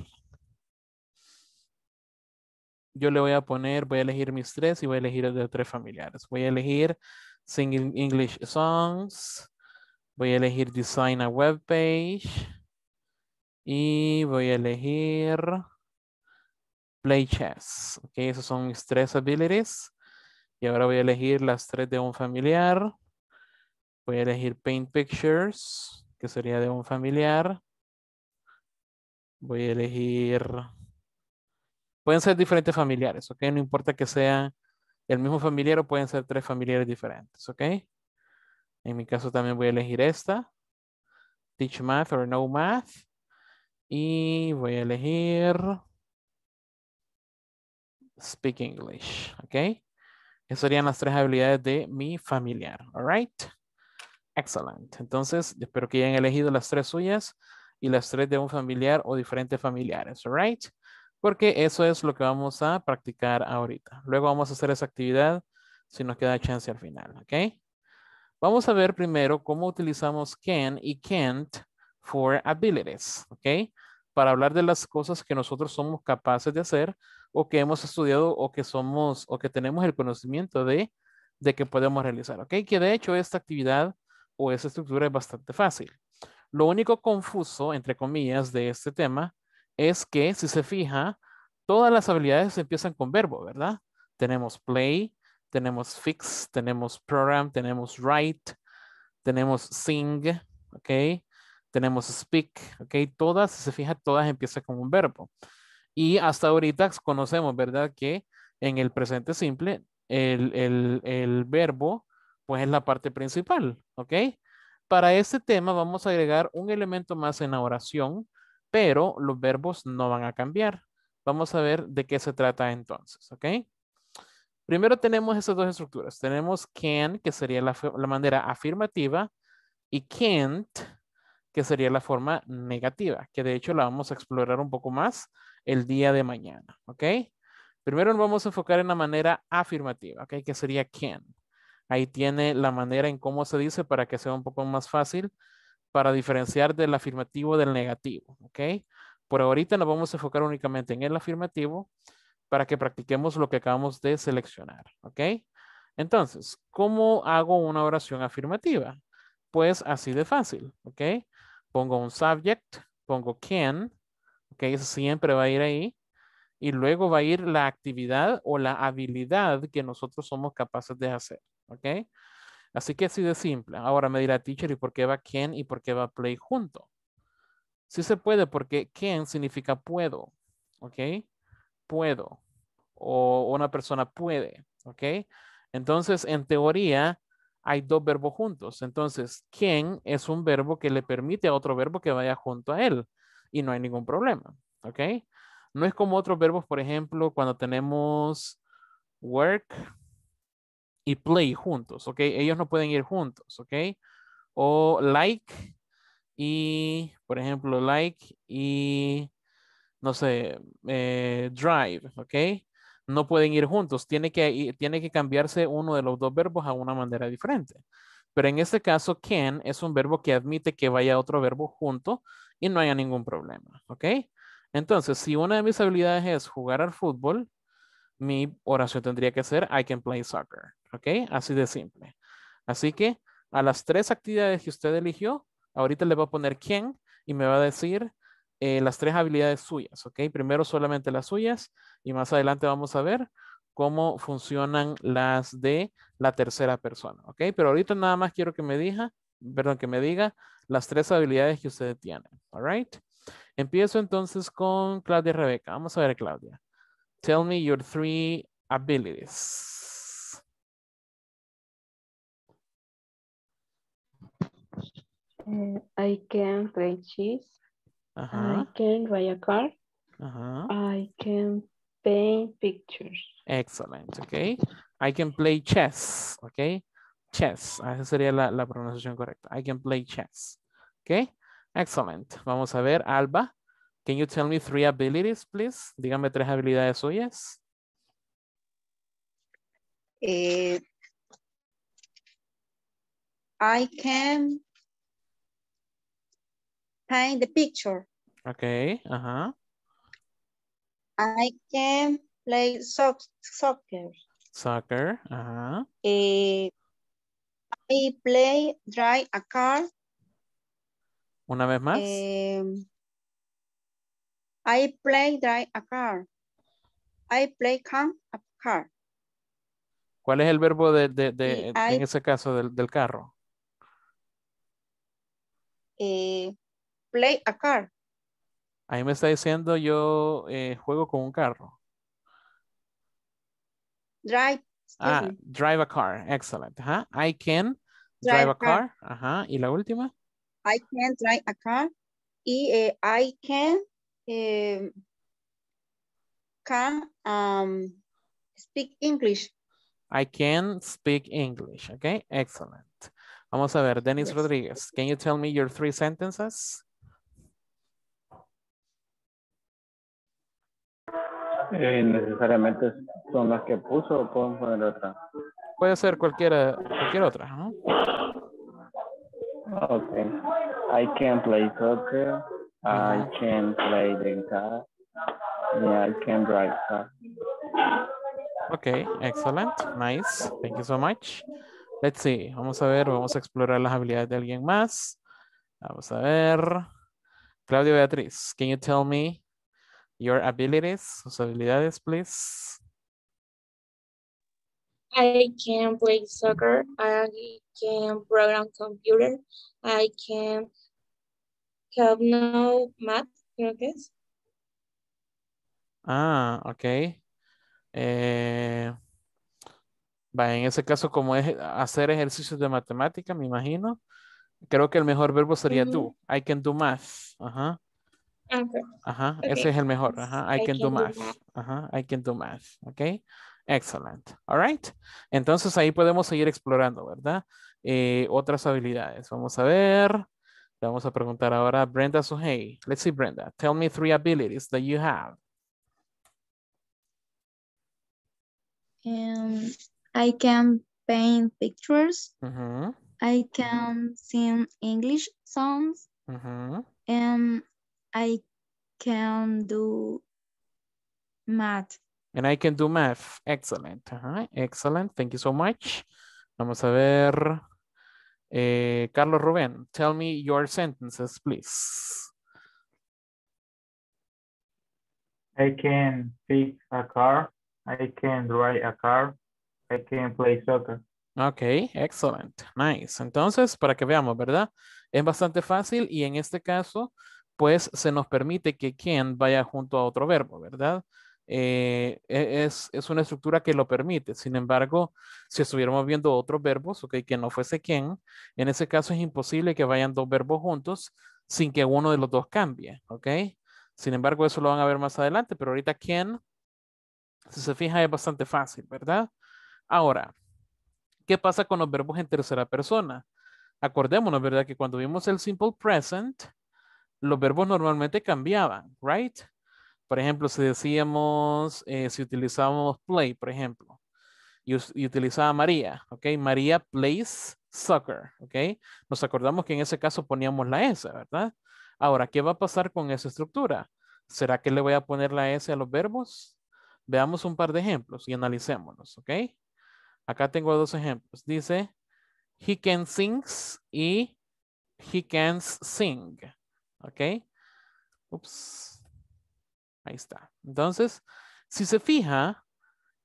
Speaker 1: Yo le voy a poner, voy a elegir mis tres y voy a elegir el de tres familiares. Voy a elegir Singing English Songs. Voy a elegir Design a Web Page. Y voy a elegir Play Chess. Ok, Esas son mis tres habilidades. Y ahora voy a elegir las tres de un familiar. Voy a elegir Paint Pictures, que sería de un familiar. Voy a elegir... Pueden ser diferentes familiares, ¿ok? No importa que sea el mismo familiar o pueden ser tres familiares diferentes, ¿ok? En mi caso también voy a elegir esta. Teach Math or No Math. Y voy a elegir Speak English, ¿ok? Esas serían las tres habilidades de mi familiar. All right. Excellent. Entonces, espero que hayan elegido las tres suyas y las tres de un familiar o diferentes familiares. All right. Porque eso es lo que vamos a practicar ahorita. Luego vamos a hacer esa actividad si nos queda chance al final. Ok. Vamos a ver primero cómo utilizamos can y can't for abilities, ¿ok? Para hablar de las cosas que nosotros somos capaces de hacer o que hemos estudiado o que somos o que tenemos el conocimiento de, de que podemos realizar, ¿ok? Que de hecho esta actividad o esta estructura es bastante fácil. Lo único confuso, entre comillas, de este tema es que si se fija, todas las habilidades empiezan con verbo, ¿verdad? Tenemos play, tenemos fix, tenemos program, tenemos write, tenemos sing, ¿ok? Tenemos speak, ¿ok? Todas, si se fija, todas empiezan con un verbo. Y hasta ahorita conocemos, ¿verdad? Que en el presente simple, el, verbo, pues es la parte principal, ¿ok? Para este tema vamos a agregar un elemento más en la oración, pero los verbos no van a cambiar. Vamos a ver de qué se trata entonces, ¿ok? Primero tenemos estas dos estructuras. Tenemos can, que sería la, la manera afirmativa, y can't, que sería la forma negativa, que de hecho la vamos a explorar un poco más el día de mañana, ¿ok? Primero nos vamos a enfocar en la manera afirmativa, ¿ok? Que sería can. Ahí tiene la manera en cómo se dice para que sea un poco más fácil para diferenciar del afirmativo del negativo, ¿ok? Por ahorita nos vamos a enfocar únicamente en el afirmativo para que practiquemos lo que acabamos de seleccionar, ¿ok? Entonces, ¿cómo hago una oración afirmativa? Pues así de fácil, ¿ok? Pongo un subject, pongo can, Ok, eso siempre va a ir ahí. Y luego va a ir la actividad o la habilidad que nosotros somos capaces de hacer. Ok. Así que así de simple. Ahora me dirá teacher, ¿y por qué va can y por qué va play junto? Sí se puede porque can significa puedo, ¿ok? Puedo. O una persona puede, ¿ok? Entonces, en teoría, hay dos verbos juntos. Entonces, can es un verbo que le permite a otro verbo que vaya junto a él y no hay ningún problema, ¿ok? No es como otros verbos, por ejemplo, cuando tenemos work y play juntos, ¿ok? Ellos no pueden ir juntos, ¿ok? O like y, por ejemplo, like y, no sé, eh, drive, ¿ok? No pueden ir juntos, tiene que, tiene que cambiarse uno de los dos verbos a una manera diferente. Pero en este caso, can es un verbo que admite que vaya otro verbo junto y no haya ningún problema, ¿ok? Entonces, si una de mis habilidades es jugar al fútbol, mi oración tendría que ser I can play soccer, ¿ok? Así de simple. Así que a las tres actividades que usted eligió, ahorita le va a poner quién y me va a decir eh, las tres habilidades suyas, ¿ok? Primero solamente las suyas y más adelante vamos a ver cómo funcionan las de la tercera persona, ¿ok? Pero ahorita nada más quiero que me diga perdón, que me diga las tres habilidades que ustedes tienen. All right. Empiezo entonces con Claudia Rebeca. Vamos a ver, Claudia. Tell me your three abilities.
Speaker 4: Eh, I can play cheese. I can play a car.
Speaker 1: I
Speaker 4: can paint pictures.
Speaker 1: Excellent. Okay. I can play chess. Okay chess. Ah, esa sería la, pronunciación correcta. I can play chess. Ok, excellent. Vamos a ver, Alba. Can you tell me three abilities, please? Dígame tres habilidades suyas.
Speaker 4: Eh, I can paint the picture. Okay, I can play soccer.
Speaker 1: Soccer,
Speaker 4: eh, I play, drive a car.
Speaker 1: Una vez más. Eh,
Speaker 4: I play, drive a car. I play, come a car.
Speaker 1: ¿Cuál es el verbo de, en ese caso del, carro?
Speaker 4: Eh, play a car.
Speaker 1: Ahí me está diciendo yo eh, juego con un carro. Drive Ah, drive a car. Excellent. Huh? I can drive, drive a car. car. -huh. Y la última.
Speaker 4: I can drive a car. Y eh, I can, eh, can um, speak English.
Speaker 1: I can speak English. Okay, excellent. Vamos a ver, Dennis yes. Rodriguez, can you tell me your three sentences? Eh, necesariamente son las que puso o pueden poner otra. Puede ser cualquiera, cualquier otra, ok, Okay. I can play soccer. I can play the Yeah, I can drive car. Okay, excellent. Nice. Thank you so much. Let's see. Vamos a ver, vamos a explorar las habilidades de alguien más. Vamos a ver. Claudia Beatriz, can you tell me your abilities, sus habilidades, please?
Speaker 4: I can play soccer. I can program computer. I can have no math, creo que
Speaker 1: Ah, ok. Eh, va, en ese caso, como es hacer ejercicios de matemática, me imagino, creo que el mejor verbo sería do. I can do math. Ajá.
Speaker 2: Ajá, ese es el mejor. Ajá, I, can, do math.
Speaker 1: Ajá, I can do math. Ok, excellent. All right. Entonces ahí podemos seguir explorando, ¿verdad? Eh, otras habilidades. Vamos a ver. Le vamos a preguntar ahora a Brenda Suhey. Let's see, Brenda. Tell me three abilities that you have.
Speaker 2: Um,
Speaker 4: I can paint pictures. I can sing English songs. I can do math.
Speaker 1: And I can do math. Excellent. Excellent. Thank you so much. Vamos a ver. Eh, Carlos Rubén, tell me your sentences, please. I can fix a car. I can drive a car. I can play soccer. Ok, excellent. Nice. Entonces, para que veamos, ¿verdad? Es bastante fácil y en este caso pues se nos permite que can vaya junto a otro verbo, ¿verdad? Eh, e, es, una estructura que lo permite. Sin embargo, si estuviéramos viendo otros verbos, ¿Ok? que no fuese quien, en ese caso es imposible que vayan dos verbos juntos sin que uno de los dos cambie, ¿ok? Sin embargo, eso lo van a ver más adelante, pero ahorita quien, si se fija, es bastante fácil, ¿verdad? Ahora, ¿qué pasa con los verbos en tercera persona? Acordémonos, ¿verdad? Que cuando vimos el simple present, los verbos normalmente cambiaban, right? Por ejemplo, si decíamos, eh, si utilizábamos play, por ejemplo, y, utilizaba María, ¿ok? María plays soccer, ¿ok? Nos acordamos que en ese caso poníamos la S, ¿verdad? Ahora, ¿qué va a pasar con esa estructura? ¿Será que le voy a poner la S a los verbos? Veamos un par de ejemplos y analicémonos, ¿ok? Acá tengo dos ejemplos. Dice, he can sings y he can sing, ¿Ok? Ups. Ahí está. Entonces, si se fija,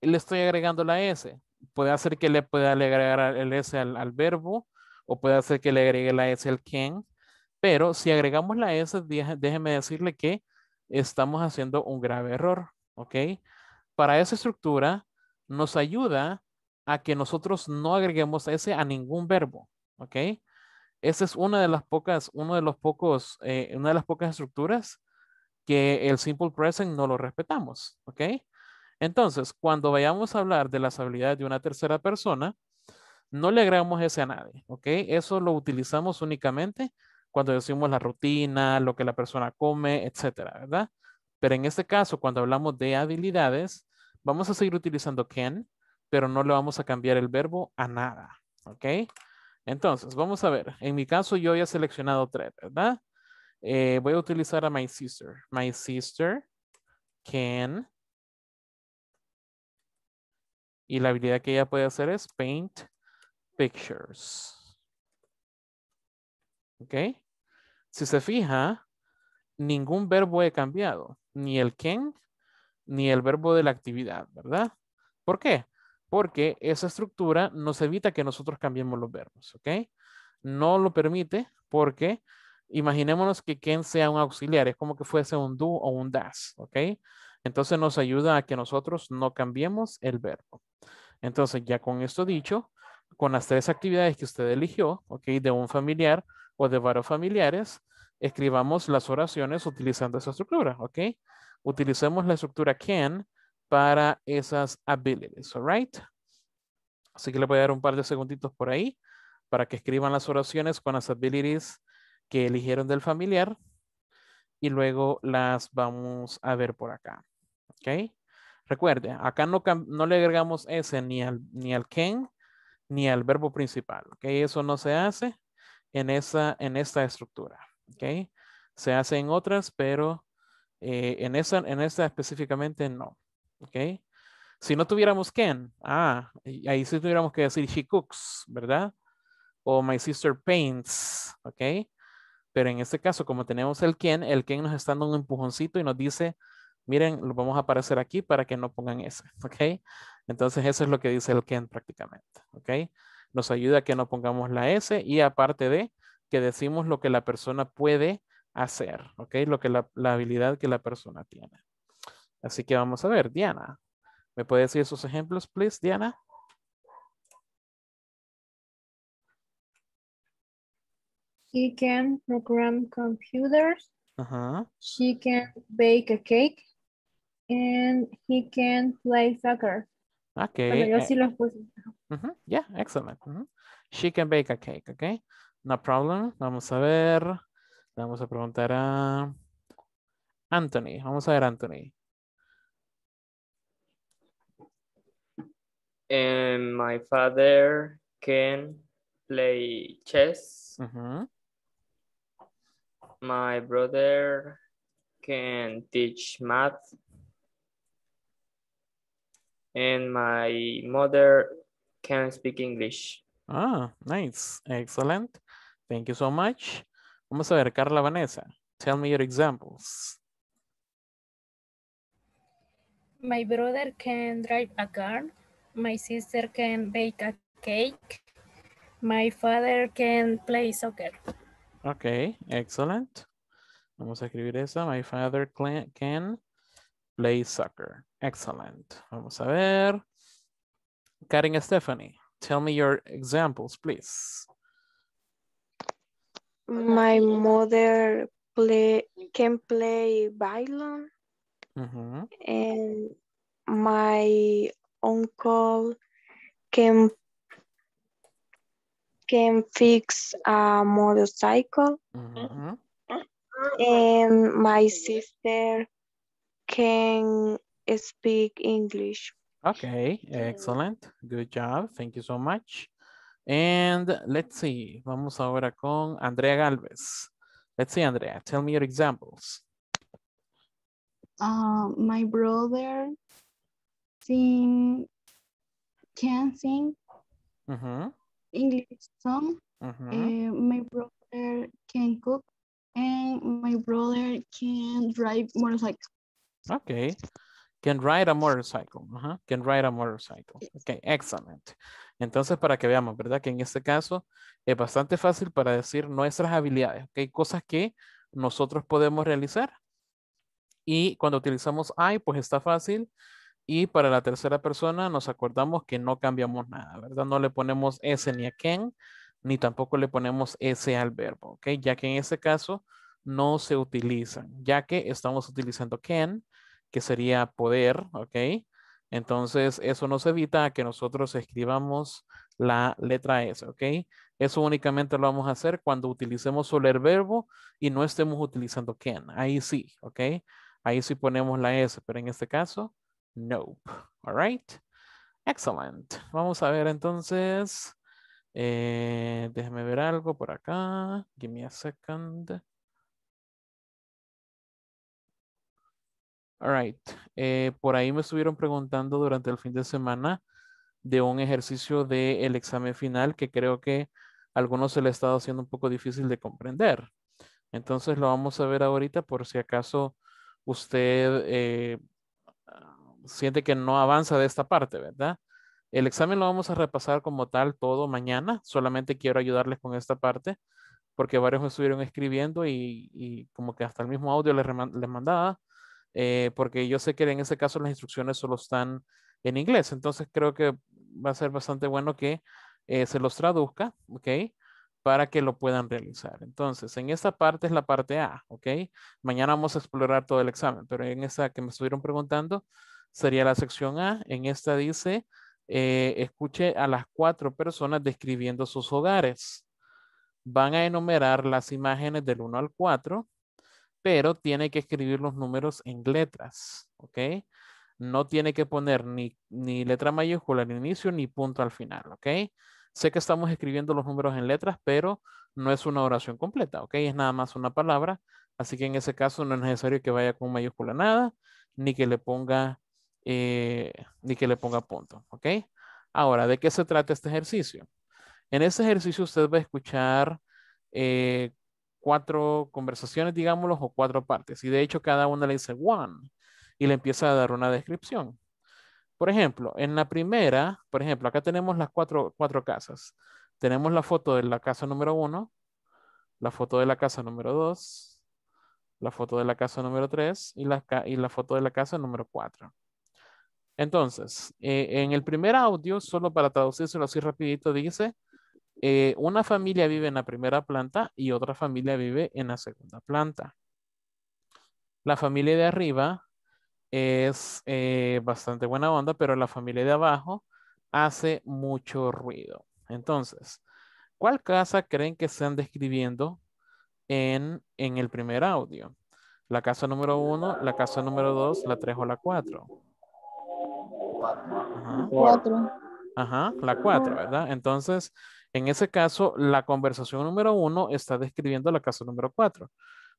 Speaker 1: le estoy agregando la S. Puede hacer que le pueda agregar el S al, verbo o puede hacer que le agregue la S al quien, Pero si agregamos la S, déjeme decirle que estamos haciendo un grave error. ¿Ok? Para esa estructura nos ayuda a que nosotros no agreguemos S a ningún verbo. ¿Ok? Esa es una de las pocas, uno de los pocos, eh, una de las pocas estructuras que el simple present no lo respetamos, ¿ok? Entonces, cuando vayamos a hablar de las habilidades de una tercera persona, no le agregamos ese a nadie, ¿ok? Eso lo utilizamos únicamente cuando decimos la rutina, lo que la persona come, etcétera, ¿verdad? Pero en este caso, cuando hablamos de habilidades, vamos a seguir utilizando can, pero no le vamos a cambiar el verbo a nada, ¿ok? Entonces, vamos a ver. En mi caso, yo ya he seleccionado tres, ¿verdad? Eh, voy a utilizar a my sister. My sister can. Y la habilidad que ella puede hacer es paint pictures. ¿Ok? Si se fija, ningún verbo he cambiado. Ni el can, ni el verbo de la actividad, ¿verdad? ¿Por qué? porque esa estructura nos evita que nosotros cambiemos los verbos, ¿ok? No lo permite porque imaginémonos que Ken sea un auxiliar, es como que fuese un do o un das, ¿ok? Entonces nos ayuda a que nosotros no cambiemos el verbo. Entonces ya con esto dicho, con las tres actividades que usted eligió, ¿ok? De un familiar o de varios familiares, escribamos las oraciones utilizando esa estructura, ¿ok? Utilicemos la estructura can para esas abilities, right? Así que le voy a dar un par de segunditos por ahí para que escriban las oraciones con las abilities que eligieron del familiar y luego las vamos a ver por acá, ¿ok? Recuerde, acá no, no le agregamos ese ni al, ni al can ni al verbo principal, ¿ok? Eso no se hace en, esa, en esta estructura, ¿ok? Se hace en otras, pero eh, en, esa, en esta específicamente no. ¿ok? Si no tuviéramos Ken, ah, ahí sí tuviéramos que decir she cooks, ¿verdad? O my sister paints, ¿ok? Pero en este caso, como tenemos el Ken, el Ken nos está dando un empujoncito y nos dice, miren, lo vamos a aparecer aquí para que no pongan ese, ¿ok? Entonces eso es lo que dice el Ken prácticamente, ¿ok? Nos ayuda a que no pongamos la S y aparte de que decimos lo que la persona puede hacer, ¿ok? Lo que la, la habilidad que la persona tiene. Así que vamos a ver, Diana. ¿Me puede decir sus ejemplos, please, Diana?
Speaker 2: She can program computers. She can bake a cake.
Speaker 4: And he can play soccer.
Speaker 1: Okay. yo eh, sí los puse. Yeah, excellent. She can bake a cake, okay? No problem. Vamos a ver. Vamos a preguntar a Anthony. Vamos a ver, Anthony.
Speaker 3: and my father can play chess. Mm-hmm. My brother can teach math. And my mother can speak English.
Speaker 1: Ah, nice. Excellent. Thank you so much. Vamos a ver, Carla Vanessa. Tell me your examples.
Speaker 4: My brother can drive a car. My sister can bake a cake. My father can play soccer.
Speaker 1: Okay, excellent. Vamos a escribir eso. My father can play soccer. Excellent. Vamos a ver. Karen Stephanie, tell me your examples, please. My
Speaker 4: mother play can play violin.
Speaker 1: Mm
Speaker 2: -hmm.
Speaker 4: And my uncle can can fix a motorcycle
Speaker 2: mm -hmm.
Speaker 4: and my sister can speak English.
Speaker 1: Okay, excellent. Good job. Thank you so much. And let's see. Vamos ahora con Andrea Galvez. Let's see, Andrea. Tell me your examples.
Speaker 4: Uh, my brother can sing English song.
Speaker 3: my
Speaker 4: brother can cook and my brother can drive motorcycle.
Speaker 1: Okay. Can ride a motorcycle. Uh Can ride a motorcycle. Ok, excelente. Entonces, para que veamos, ¿verdad? Que en este caso es bastante fácil para decir nuestras habilidades, ok, cosas que nosotros podemos realizar. Y cuando utilizamos I, pues está fácil y para la tercera persona nos acordamos que no cambiamos nada, ¿verdad? No le ponemos S ni a Ken, ni tampoco le ponemos S al verbo, ¿ok? Ya que en este caso no se utilizan, ya que estamos utilizando Ken, que sería poder, ¿ok? Entonces eso nos evita que nosotros escribamos la letra S, ¿ok? Eso únicamente lo vamos a hacer cuando utilicemos solo el verbo y no estemos utilizando Ken. Ahí sí, ¿ok? Ahí sí ponemos la S, pero en este caso Nope. All right. Excellent. Vamos a ver entonces. Eh, ver algo por acá. Give me a second. All right. Eh, por ahí me estuvieron preguntando durante el fin de semana de un ejercicio del examen final que creo que a algunos se le estado haciendo un poco difícil de comprender. Entonces lo vamos a ver ahorita por si acaso usted eh, siente que no avanza de esta parte, ¿verdad? El examen lo vamos a repasar como tal todo mañana, solamente quiero ayudarles con esta parte, porque varios me estuvieron escribiendo y, como que hasta el mismo audio les, les mandaba, eh, porque yo sé que en ese caso las instrucciones solo están en inglés, entonces creo que va a ser bastante bueno que eh, se los traduzca, ¿ok? Para que lo puedan realizar. Entonces, en esta parte es la parte A, ¿ok? Mañana vamos a explorar todo el examen, pero en esa que me estuvieron preguntando, sería la sección A. En esta dice, eh, escuche a las cuatro personas describiendo sus hogares. Van a enumerar las imágenes del 1 al 4, pero tiene que escribir los números en letras, ¿ok? No tiene que poner ni, ni letra mayúscula al inicio ni punto al final, ¿ok? Sé que estamos escribiendo los números en letras, pero no es una oración completa, ¿ok? Es nada más una palabra. Así que en ese caso no es necesario que vaya con mayúscula nada, ni que le ponga eh, y que le ponga punto, ¿ok? Ahora, ¿de qué se trata este ejercicio? En este ejercicio usted va a escuchar eh, cuatro conversaciones, digámoslo, o cuatro partes. Y de hecho cada una le dice one y le empieza a dar una descripción. Por ejemplo, en la primera, por ejemplo, acá tenemos las cuatro, cuatro casas. Tenemos la foto de la casa número uno, la foto de la casa número dos, la foto de la casa número tres y la, y la foto de la casa número cuatro. Entonces, eh, en el primer audio, solo para traducírselo así rapidito, dice, eh, una familia vive en la primera planta y otra familia vive en la segunda planta. La familia de arriba es eh, bastante buena onda, pero la familia de abajo hace mucho ruido. Entonces, ¿cuál casa creen que están describiendo en, en el primer audio? ¿La casa número uno, la casa número dos, la tres o la cuatro?
Speaker 4: Cuatro.
Speaker 1: Ajá, la cuatro, ¿verdad? Entonces, en ese caso, la conversación número uno está describiendo la casa número cuatro.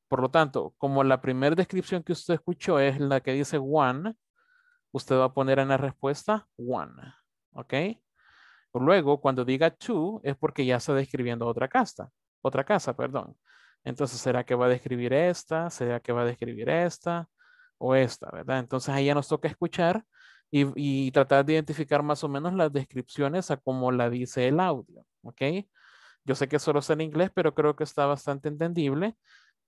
Speaker 1: Por lo tanto, como la primera descripción que usted escuchó es la que dice one, usted va a poner en la respuesta one, ¿ok? Luego, cuando diga two, es porque ya está describiendo otra casa, otra casa, perdón. Entonces, ¿será que va a describir esta? ¿Será que va a describir esta? O esta, ¿verdad? Entonces, ahí ya nos toca escuchar y, tratar de identificar más o menos las descripciones a como la dice el audio, ¿ok? Yo sé que solo está en inglés, pero creo que está bastante entendible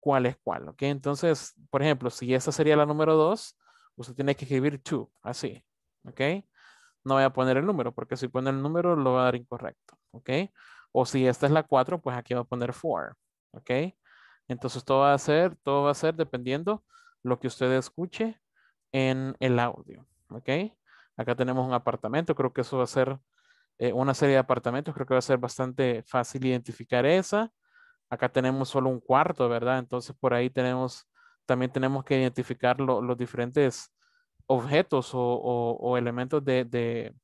Speaker 1: cuál es cuál, ¿ok? Entonces, por ejemplo, si esta sería la número 2, usted tiene que escribir two, así, ¿ok? No voy a poner el número, porque si pone el número lo va a dar incorrecto, ¿ok? O si esta es la 4, pues aquí va a poner four, ¿ok? Entonces todo va a ser, todo va a ser dependiendo lo que usted escuche en el audio, ¿ok? Acá tenemos un apartamento, creo que eso va a ser eh, una serie de apartamentos, creo que va a ser bastante fácil identificar esa. Acá tenemos solo un cuarto, ¿verdad? Entonces por ahí tenemos, también tenemos que identificar los diferentes objetos o, o, elementos de, de,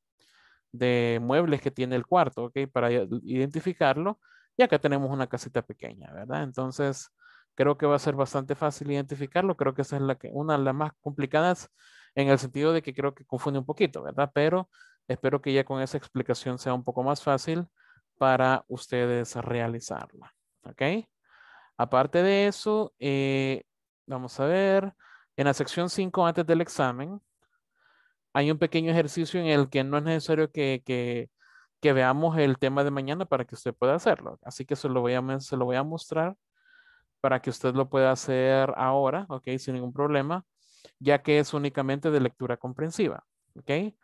Speaker 1: de, muebles que tiene el cuarto, ¿ok? Para identificarlo. Y acá tenemos una casita pequeña, ¿verdad? Entonces creo que va a ser bastante fácil identificarlo. Creo que esa es la que, una de las más complicadas en el sentido de que creo que confunde un poquito, ¿verdad? Pero espero que ya con esa explicación sea un poco más fácil para ustedes realizarla, ¿ok? Aparte de eso, eh, vamos a ver, en la sección 5 antes del examen, hay un pequeño ejercicio en el que no es necesario que, veamos el tema de mañana para que usted pueda hacerlo. Así que se lo voy a, se lo voy a mostrar para que usted lo pueda hacer ahora, ¿ok? Sin ningún problema ya que es únicamente de lectura comprensiva. ¿Ok?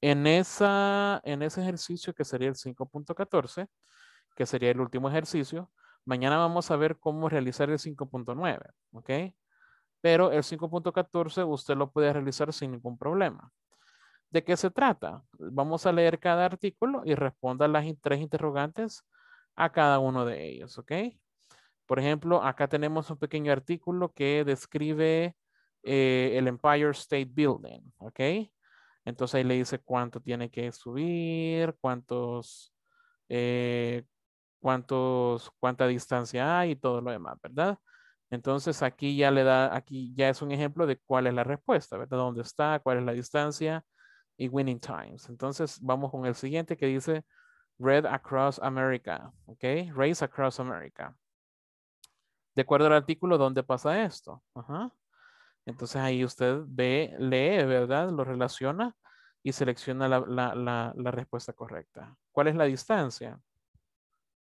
Speaker 1: En, ese ejercicio que sería el 5.14, que sería el último ejercicio, mañana vamos a ver cómo realizar el 5.9. ¿Ok? Pero el 5.14 usted lo puede realizar sin ningún problema. ¿De qué se trata? Vamos a leer cada artículo y responda las tres interrogantes a cada uno de ellos, ¿ok? Por ejemplo, acá tenemos un pequeño artículo que describe eh, el Empire State Building, ¿ok? Entonces ahí le dice cuánto tiene que subir, cuántos, eh, cuántos, cuánta distancia hay y todo lo demás, ¿verdad? Entonces aquí ya le da, aquí ya es un ejemplo de cuál es la respuesta, ¿verdad? ¿Dónde está? ¿Cuál es la distancia? Y winning times. Entonces vamos con el siguiente que dice Red Across America, ¿ok? Race Across America. De acuerdo al artículo, ¿dónde pasa esto? Ajá. Entonces ahí usted ve, lee, ¿verdad? Lo relaciona y selecciona la, respuesta correcta. ¿Cuál es la distancia?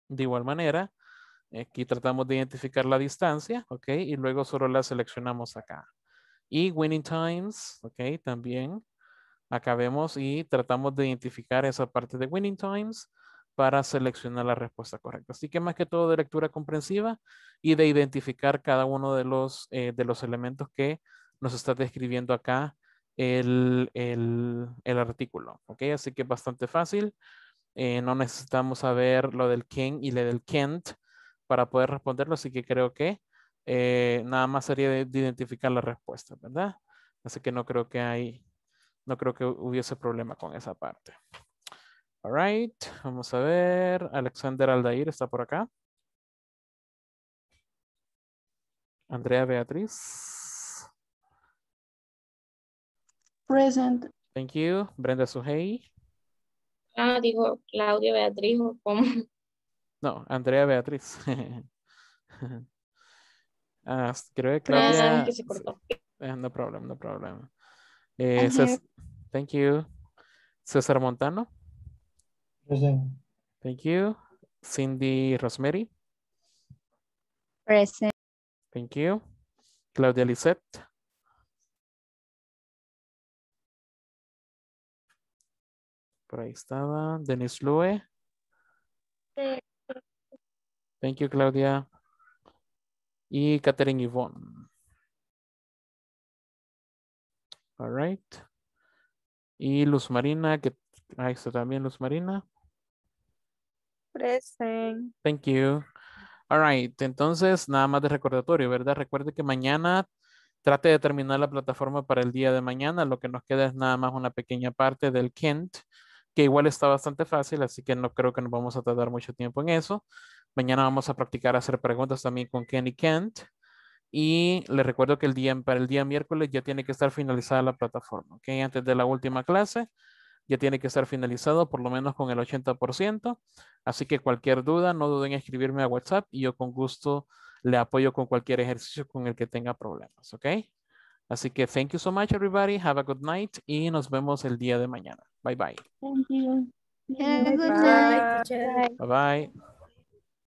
Speaker 1: De igual manera, aquí tratamos de identificar la distancia, ¿ok? Y luego solo la seleccionamos acá. Y winning times, ¿ok? También acá y tratamos de identificar esa parte de winning times para seleccionar la respuesta correcta. Así que más que todo de lectura comprensiva, y de identificar cada uno de los, eh, de los elementos que nos está describiendo acá el, artículo. okay, Así que es bastante fácil. Eh, no necesitamos saber lo del can y lo del can't para poder responderlo, así que creo que eh, nada más sería de, identificar la respuesta, ¿verdad? Así que no creo que hay, no creo que hubiese problema con esa parte. All vamos a ver. Alexander Aldair está por acá. Andrea Beatriz. Present. Thank you. Brenda Suhey.
Speaker 2: Ah, digo
Speaker 4: Claudia Beatriz
Speaker 1: No, Andrea Beatriz. Ah, creo que ah, Claudia. Eh, no problem, no problem. Eh, thank you. César Montano. Present. Thank you. Cindy Rosemary. Present. Thank you. Claudia Lisette.
Speaker 3: Por ahí estaba. Denis Lue. Thank you, Claudia. Y Catherine Yvonne.
Speaker 1: All right. Y Luz Marina, que ahí está también Luz Marina.
Speaker 4: Present.
Speaker 1: Thank you. Alright, entonces nada más de recordatorio, ¿verdad? Recuerde que mañana trate de terminar la plataforma para el día de mañana. Lo que nos queda es nada más una pequeña parte del Kent, que igual está bastante fácil, así que no creo que nos vamos a tardar mucho tiempo en eso. Mañana vamos a practicar hacer preguntas también con Kenny Kent. Y le recuerdo que el día, para el día miércoles ya tiene que estar finalizada la plataforma, ¿ok? Antes de la última clase ya tiene que estar finalizado por lo menos con el 80%. Así que cualquier duda, no duden en escribirme a WhatsApp y yo con gusto le apoyo con cualquier ejercicio con el que tenga problemas, ¿ok? Así que thank you so much everybody, have a good night y nos vemos el día de mañana. Bye bye.
Speaker 2: Thank you.
Speaker 1: Bye bye.